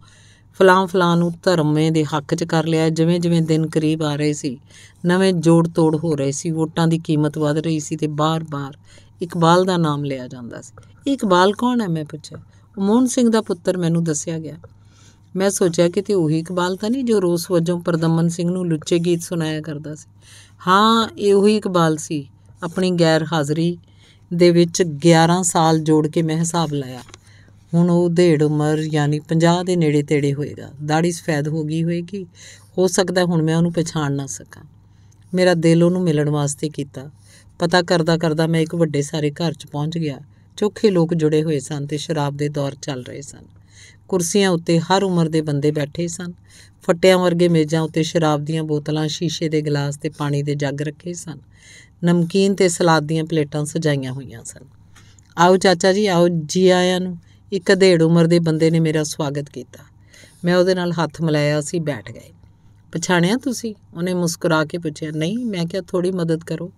ਫਲਾਂ ਫਲਾਂ ਨੂੰ ਧਰਮੇ ਦੇ ਹੱਕ 'ਚ ਕਰ ਲਿਆ ਜਿਵੇਂ-ਜਿਵੇਂ ਦਿਨ ਕਰੀਬ ਆ ਰਹੇ ਸੀ ਨਵੇਂ ਜੋੜ-ਤੋੜ ਹੋ ਰਹੇ ਸੀ ਵੋਟਾਂ ਦੀ ਕੀਮਤ ਵਧ ਰਹੀ ਸੀ ਤੇ ਬਾਰ-ਬਾਰ ਇਕਬਾਲ ਦਾ ਨਾਮ ਲਿਆ ਜਾਂਦਾ ਸੀ ਇਕਬਾਲ ਕੌਣ ਹੈ ਮੈਂ ਪੁੱਛਿਆ ਉਹ ਮੋਹਨ ਸਿੰਘ ਦਾ ਪੁੱਤਰ ਮੈਨੂੰ ਦੱਸਿਆ ਗਿਆ ਮੈਂ ਸੋਚਿਆ ਕਿ ਤੇ ਉਹੀ ਇਕਬਾਲ ਤਾਂ ਨਹੀਂ ਜੋ ਰੋਸ ਵਜੋਂ ਪਰਦਮਨ ਸਿੰਘ ਨੂੰ ਲੁੱਚੇ ਗੀਤ ਸੁਣਾਇਆ ਕਰਦਾ ਸੀ ਹਾਂ ਇਹ ਉਹੀ ਇਕਬਾਲ ਸੀ ਆਪਣੀ ਗੈਰ ਹਾਜ਼ਰੀ ਦੇ ਵਿੱਚ 11 ਸਾਲ ਜੋੜ ਕੇ ਮੈਂ ਹਿਸਾਬ ਲਾਇਆ ਹੁਣ ਉਹ ਢੇੜ ਉਮਰ ਯਾਨੀ 50 ਦੇ ਨੇੜੇ ਤੇੜੇ ਹੋਏਗਾ ਦਾੜੀ ਸਫੈਦ ਹੋ ਗਈ ਹੋਏਗੀ ਹੋ ਸਕਦਾ ਹੁਣ ਮੈਂ ਉਹਨੂੰ ਪਛਾਣ ਨਾ ਸਕਾਂ ਮੇਰਾ ਦਿਲ ਉਹਨੂੰ ਮਿਲਣ ਵਾਸਤੇ ਕੀਤਾ ਪਤਾ ਕਰਦਾ ਕਰਦਾ ਮੈਂ ਇੱਕ ਵੱਡੇ ਸਾਰੇ ਘਰ 'ਚ ਪਹੁੰਚ ਗਿਆ ਚੋਖੇ ਲੋਕ ਜੁੜੇ ਹੋਏ ਸਨ ਤੇ ਸ਼ਰਾਬ ਦੇ ਦੌਰ ਚੱਲ ਰਹੇ ਸਨ ਕੁਰਸੀਆਂ ਉੱਤੇ ਹਰ ਉਮਰ ਦੇ ਬੰਦੇ ਬੈਠੇ ਸਨ ਫੱਟਿਆਂ ਵਰਗੇ ਮੇਜ਼ਾਂ ਉੱਤੇ ਸ਼ਰਾਬ ਦੀਆਂ ਬੋਤਲਾਂ ਸ਼ੀਸ਼ੇ ਦੇ ਗਲਾਸ ਤੇ ਪਾਣੀ ਦੇ ਜੱਗ ਰੱਖੇ ਸਨ ਨਮਕੀਨ ਤੇ ਸਲਾਦ ਦੀਆਂ ਪਲੇਟਾਂ ਸਜਾਈਆਂ ਹੋਈਆਂ ਸਨ ਆਓ ਚਾਚਾ ਜੀ ਆਓ ਜੀ ਆਇਆਂ ਨੂੰ ਇੱਕ ਅਧੇੜ ਉਮਰ ਦੇ ਬੰਦੇ ਨੇ ਮੇਰਾ ਸਵਾਗਤ ਕੀਤਾ ਮੈਂ ਉਹਦੇ ਨਾਲ ਹੱਥ ਮਿਲਾਇਆ ਸੀ ਬੈਠ ਗਏ ਪਛਾਣਿਆ ਤੁਸੀਂ ਉਹਨੇ ਮੁਸਕਰਾ ਕੇ ਪੁੱਛਿਆ ਨਹੀਂ ਮੈਂ ਕਿਹਾ ਥੋੜੀ ਮਦਦ ਕਰੋ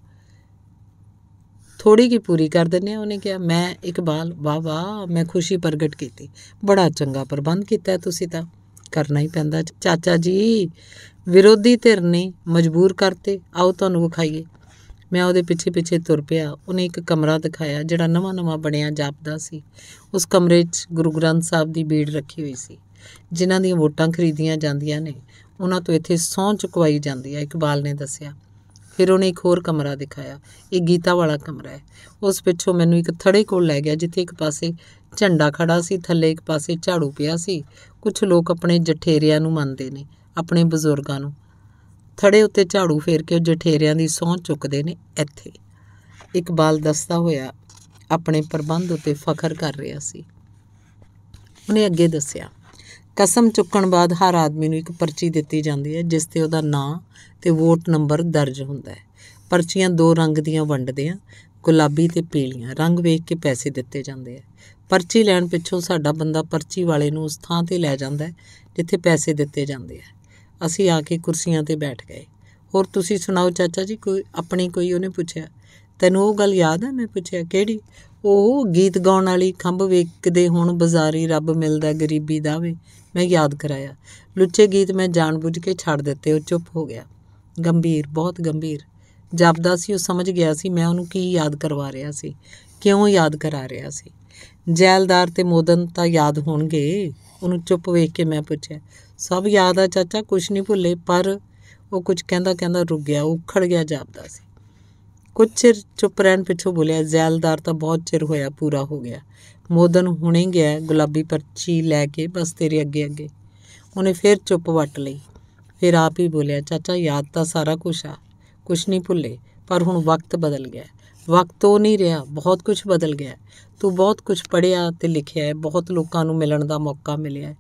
ਥੋੜੀ ਕੀ ਪੂਰੀ ਕਰ ਦਿੰਨੇ ਉਹਨੇ ਕਿਹਾ ਮੈਂ ਇਕਬਾਲ ਵਾ ਵਾ ਮੈਂ ਖੁਸ਼ੀ ਪ੍ਰਗਟ ਕੀਤੀ ਬੜਾ ਚੰਗਾ ਪ੍ਰਬੰਧ ਕੀਤਾ ਤੁਸੀਂ ਤਾਂ ਕਰਨਾ ਹੀ ਪੈਂਦਾ ਚਾਚਾ ਜੀ ਵਿਰੋਧੀ ਧਿਰ ਨੇ ਮਜਬੂਰ ਕਰਤੇ ਆਓ ਤੁਹਾਨੂੰ ਵਿਖਾਈਏ ਮੈਂ ਉਹਦੇ ਪਿੱਛੇ ਪਿੱਛੇ ਤੁਰ ਪਿਆ ਉਹਨੇ ਇੱਕ ਕਮਰਾ ਦਿਖਾਇਆ ਜਿਹੜਾ ਨਵਾਂ ਨਵਾਂ ਬਣਿਆ ਜਾਪਦਾ ਸੀ ਉਸ ਕਮਰੇ 'ਚ ਗੁਰੂ ਗ੍ਰੰਥ ਸਾਹਿਬ ਦੀ ਬੀੜ ਰੱਖੀ ਹੋਈ ਸੀ ਜਿਨ੍ਹਾਂ ਦੀਆਂ ਵੋਟਾਂ ਖਰੀਦੀਆਂ ਜਾਂਦੀਆਂ ਨੇ ਉਹਨਾਂ ਤੋਂ ਇੱਥੇ ਸੌਂ ਚੁਕਵਾਈ ਜਾਂਦੀ ਹੈ ਇਕਬਾਲ ਨੇ ਦੱਸਿਆ ਫਿਰ ਉਹਨੇ ਇੱਕ ਹੋਰ ਕਮਰਾ ਦਿਖਾਇਆ ਇਹ ਗੀਤਾ ਵਾਲਾ ਕਮਰਾ ਹੈ ਉਸ ਪਿੱਛੋਂ ਮੈਨੂੰ ਇੱਕ ਥੜੇ ਕੋਲ ਲੈ ਗਿਆ ਜਿੱਥੇ ਇੱਕ ਪਾਸੇ ਝੰਡਾ ਖੜਾ ਸੀ ਥੱਲੇ ਇੱਕ ਪਾਸੇ ਝਾੜੂ ਪਿਆ ਸੀ ਕੁਝ ਲੋਕ ਆਪਣੇ ਜਠੇਰਿਆਂ ਨੂੰ ਮੰਨਦੇ ਨੇ ਆਪਣੇ ਬਜ਼ੁਰਗਾਂ ਨੂੰ ਥੜੇ ਉੱਤੇ ਝਾੜੂ ਫੇਰ ਕੇ ਉਹ ਜਠੇਰਿਆਂ ਦੀ ਸੌਂ ਚੁੱਕਦੇ ਨੇ ਇੱਥੇ ਇਕਬਾਲ ਦੱਸਦਾ ਹੋਇਆ ਆਪਣੇ ਪ੍ਰਬੰਧ ਉੱਤੇ ਫਖਰ ਕਰ ਰਿਹਾ ਸੀ ਉਹਨੇ ਅੱਗੇ ਦੱਸਿਆ ਕਸਮ ਚੁੱਕਣ ਬਾਅਦ ਹਰ ਆਦਮੀ ਨੂੰ ਇੱਕ ਪਰਚੀ ਦਿੱਤੀ ਜਾਂਦੀ ਹੈ ਜਿਸ ਤੇ ਉਹਦਾ ਨਾਂ ਤੇ ਵੋਟ ਨੰਬਰ ਦਰਜ ਹੁੰਦਾ ਹੈ ਪਰਚੀਆਂ ਦੋ ਰੰਗ ਦੀਆਂ ਵੰਡਦੇ ਆ ਗੁਲਾਬੀ ਤੇ ਪੀਲੀਆਂ ਰੰਗ ਵੇਖ ਕੇ ਪੈਸੇ ਦਿੱਤੇ ਜਾਂਦੇ ਆ ਪਰਚੀ ਲੈਣ ਪਿੱਛੋਂ ਸਾਡਾ ਬੰਦਾ ਪਰਚੀ ਵਾਲੇ ਨੂੰ ਉਸ ਥਾਂ ਤੇ ਲੈ ਜਾਂਦਾ ਹੈ ਜਿੱਥੇ ਪੈਸੇ ਦਿੱਤੇ ਜਾਂਦੇ ਆ ਅਸੀਂ ਆ ਕੇ ਕੁਰਸੀਆਂ ਤੇ ਬੈਠ ਗਏ ਹੋਰ ਤੁਸੀਂ ਸੁਣਾਓ ਚਾਚਾ ਜੀ ਕੋਈ ਆਪਣੀ ਕੋਈ ਉਹਨੇ ਪੁੱਛਿਆ ਤੈਨੂੰ ਉਹ ਗੱਲ ਯਾਦ ਹੈ ਮੈਂ ਪੁੱਛਿਆ ਕਿਹੜੀ ਉਹ ਗੀਤ ਗਾਉਣ ਵਾਲੀ ਖੰਭ ਵੇਖਦੇ ਹੁਣ ਬਾਜ਼ਾਰੀ ਰੱਬ ਮਿਲਦਾ ਗਰੀਬੀ ਦਾਵੇ ਮੈਂ ਯਾਦ ਕਰਾਇਆ ਲੁੱਚੇ ਗੀਤ ਮੈਂ ਜਾਣਬੁੱਝ ਕੇ ਛੱਡ ਦਿੱਤੇ ਉਹ ਚੁੱਪ ਹੋ ਗਿਆ ਗੰਭੀਰ ਬਹੁਤ ਗੰਭੀਰ ਜਪਦਾ ਸੀ ਉਹ ਸਮਝ ਗਿਆ ਸੀ ਮੈਂ ਉਹਨੂੰ ਕੀ ਯਾਦ ਕਰਵਾ ਰਿਹਾ ਸੀ ਕਿਉਂ ਯਾਦ ਕਰਾ ਰਿਹਾ ਸੀ ਜੈਲਦਾਰ ਤੇ ਮੋਦਨ ਤਾਂ ਯਾਦ ਹੋਣਗੇ ਉਹਨੂੰ ਚੁੱਪ ਵੇਖ ਕੇ ਮੈਂ ਪੁੱਛਿਆ ਸਭ ਯਾਦ ਆ ਚਾਚਾ ਕੁਝ ਨਹੀਂ ਭੁੱਲੇ ਪਰ ਉਹ ਕੁਝ ਕਹਿੰਦਾ ਕਹਿੰਦਾ ਰੁਕ ਗਿਆ ਉਖੜ ਗਿਆ ਜਾਪਦਾ ਸੀ ਕੁਝ ਚਿਰ ਚੁੱਪ ਰਹਿਣ ਪਿੱਛੋਂ ਬੋਲਿਆ ਜ਼ੈਲਦਾਰ ਤਾਂ ਬਹੁਤ ਚਿਰ ਹੋਇਆ ਪੂਰਾ ਹੋ ਗਿਆ ਮੋਦਨ ਹੁਣੇ ਗਿਆ ਗੁਲਾਬੀ ਪਰਚੀ ਲੈ ਕੇ ਬਸ ਤੇਰੇ ਅੱਗੇ ਅੱਗੇ ਉਹਨੇ ਫਿਰ ਚੁੱਪ ਵੱਟ ਲਈ ਫਿਰ ਆਪ ਹੀ ਬੋਲਿਆ ਚਾਚਾ ਯਾਦ ਤਾਂ ਸਾਰਾ ਕੁਝ ਆ ਕੁਝ ਨਹੀਂ ਭੁੱਲੇ ਪਰ ਹੁਣ ਵਕਤ ਬਦਲ ਗਿਆ ਵਕਤ ਉਹ ਨਹੀਂ ਰਿਹਾ ਬਹੁਤ ਕੁਝ ਬਦਲ ਗਿਆ ਤੂੰ ਬਹੁਤ ਕੁਝ ਪੜਿਆ ਤੇ ਲਿਖਿਆ ਹੈ ਬਹੁਤ ਲੋਕਾਂ ਨੂੰ ਮਿਲਣ ਦਾ ਮੌਕਾ ਮਿਲਿਆ ਹੈ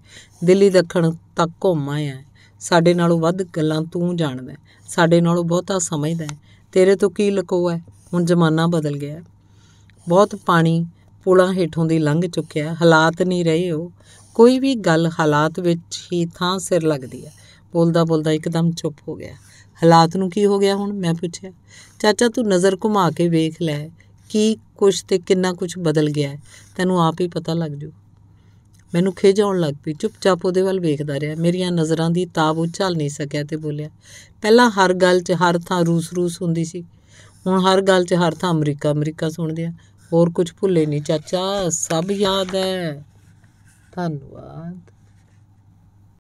ਦਿੱਲੀ ਦੱਖਣ ਤੱਕ ਘੁੰਮਾਇਆ ਹੈ ਸਾਡੇ ਨਾਲੋਂ ਵੱਧ ਗੱਲਾਂ ਤੂੰ ਜਾਣਦਾ ਸਾਡੇ ਨਾਲੋਂ ਬਹੁਤਾ ਸਮਝਦਾ ਹੈ ਤੇਰੇ ਤੋਂ ਕੀ ਲਕੋਆ ਹੈ ਹੁਣ ਜ਼ਮਾਨਾ ਬਦਲ ਗਿਆ ਬਹੁਤ ਪਾਣੀ ਪੁਲਾਂ ਹੇਠੋਂ ਦੀ ਲੰਘ ਚੁੱਕਿਆ ਹਾਲਾਤ ਨਹੀਂ ਰਹੇ ਹੋ ਕੋਈ ਵੀ ਗੱਲ ਹਾਲਾਤ ਵਿੱਚ ਹੀ ਥਾਂ ਸਿਰ ਲੱਗਦੀ ਹੈ ਬੋਲਦਾ ਬੋਲਦਾ ਇੱਕਦਮ ਚੁੱਪ ਹੋ ਗਿਆ ਹਾਲਾਤ ਨੂੰ ਕੀ ਹੋ ਗਿਆ ਹੁਣ ਮੈਂ ਪੁੱਛਿਆ ਚਾਚਾ ਤੂੰ ਨਜ਼ਰ ਘੁਮਾ ਕੇ ਵੇਖ ਲੈ ਕੀ ਕੁਛ ਤੇ ਕਿੰਨਾ ਕੁਛ ਬਦਲ ਗਿਆ ਤੈਨੂੰ ਆਪ ਹੀ ਪਤਾ ਲੱਗ ਜੂ ਮੈਨੂੰ ਖਿਝ ਆਉਣ ਲੱਗ ਪਈ ਚੁੱਪਚਾਪ ਉਹਦੇ ਵੱਲ ਵੇਖਦਾ ਰਿਹਾ ਮੇਰੀਆਂ ਨਜ਼ਰਾਂ ਦੀ ਤਾਬ ਉਹ ਝੱਲ ਨਹੀਂ ਸਕਿਆ ਤੇ ਬੋਲਿਆ ਪਹਿਲਾਂ ਹਰ ਗੱਲ 'ਚ ਹਰ ਥਾਂ ਰੂਸ-ਰੂਸ ਹੁੰਦੀ ਸੀ ਹੁਣ ਹਰ ਗੱਲ 'ਚ ਹਰ ਥਾਂ ਅਮਰੀਕਾ ਅਮਰੀਕਾ ਸੁਣਦੇ ਆ ਹੋਰ ਕੁਝ ਭੁੱਲੇ ਨਹੀਂ ਚਾਚਾ ਸਭ ਯਾਦ ਹੈ ਧੰਨਵਾਦ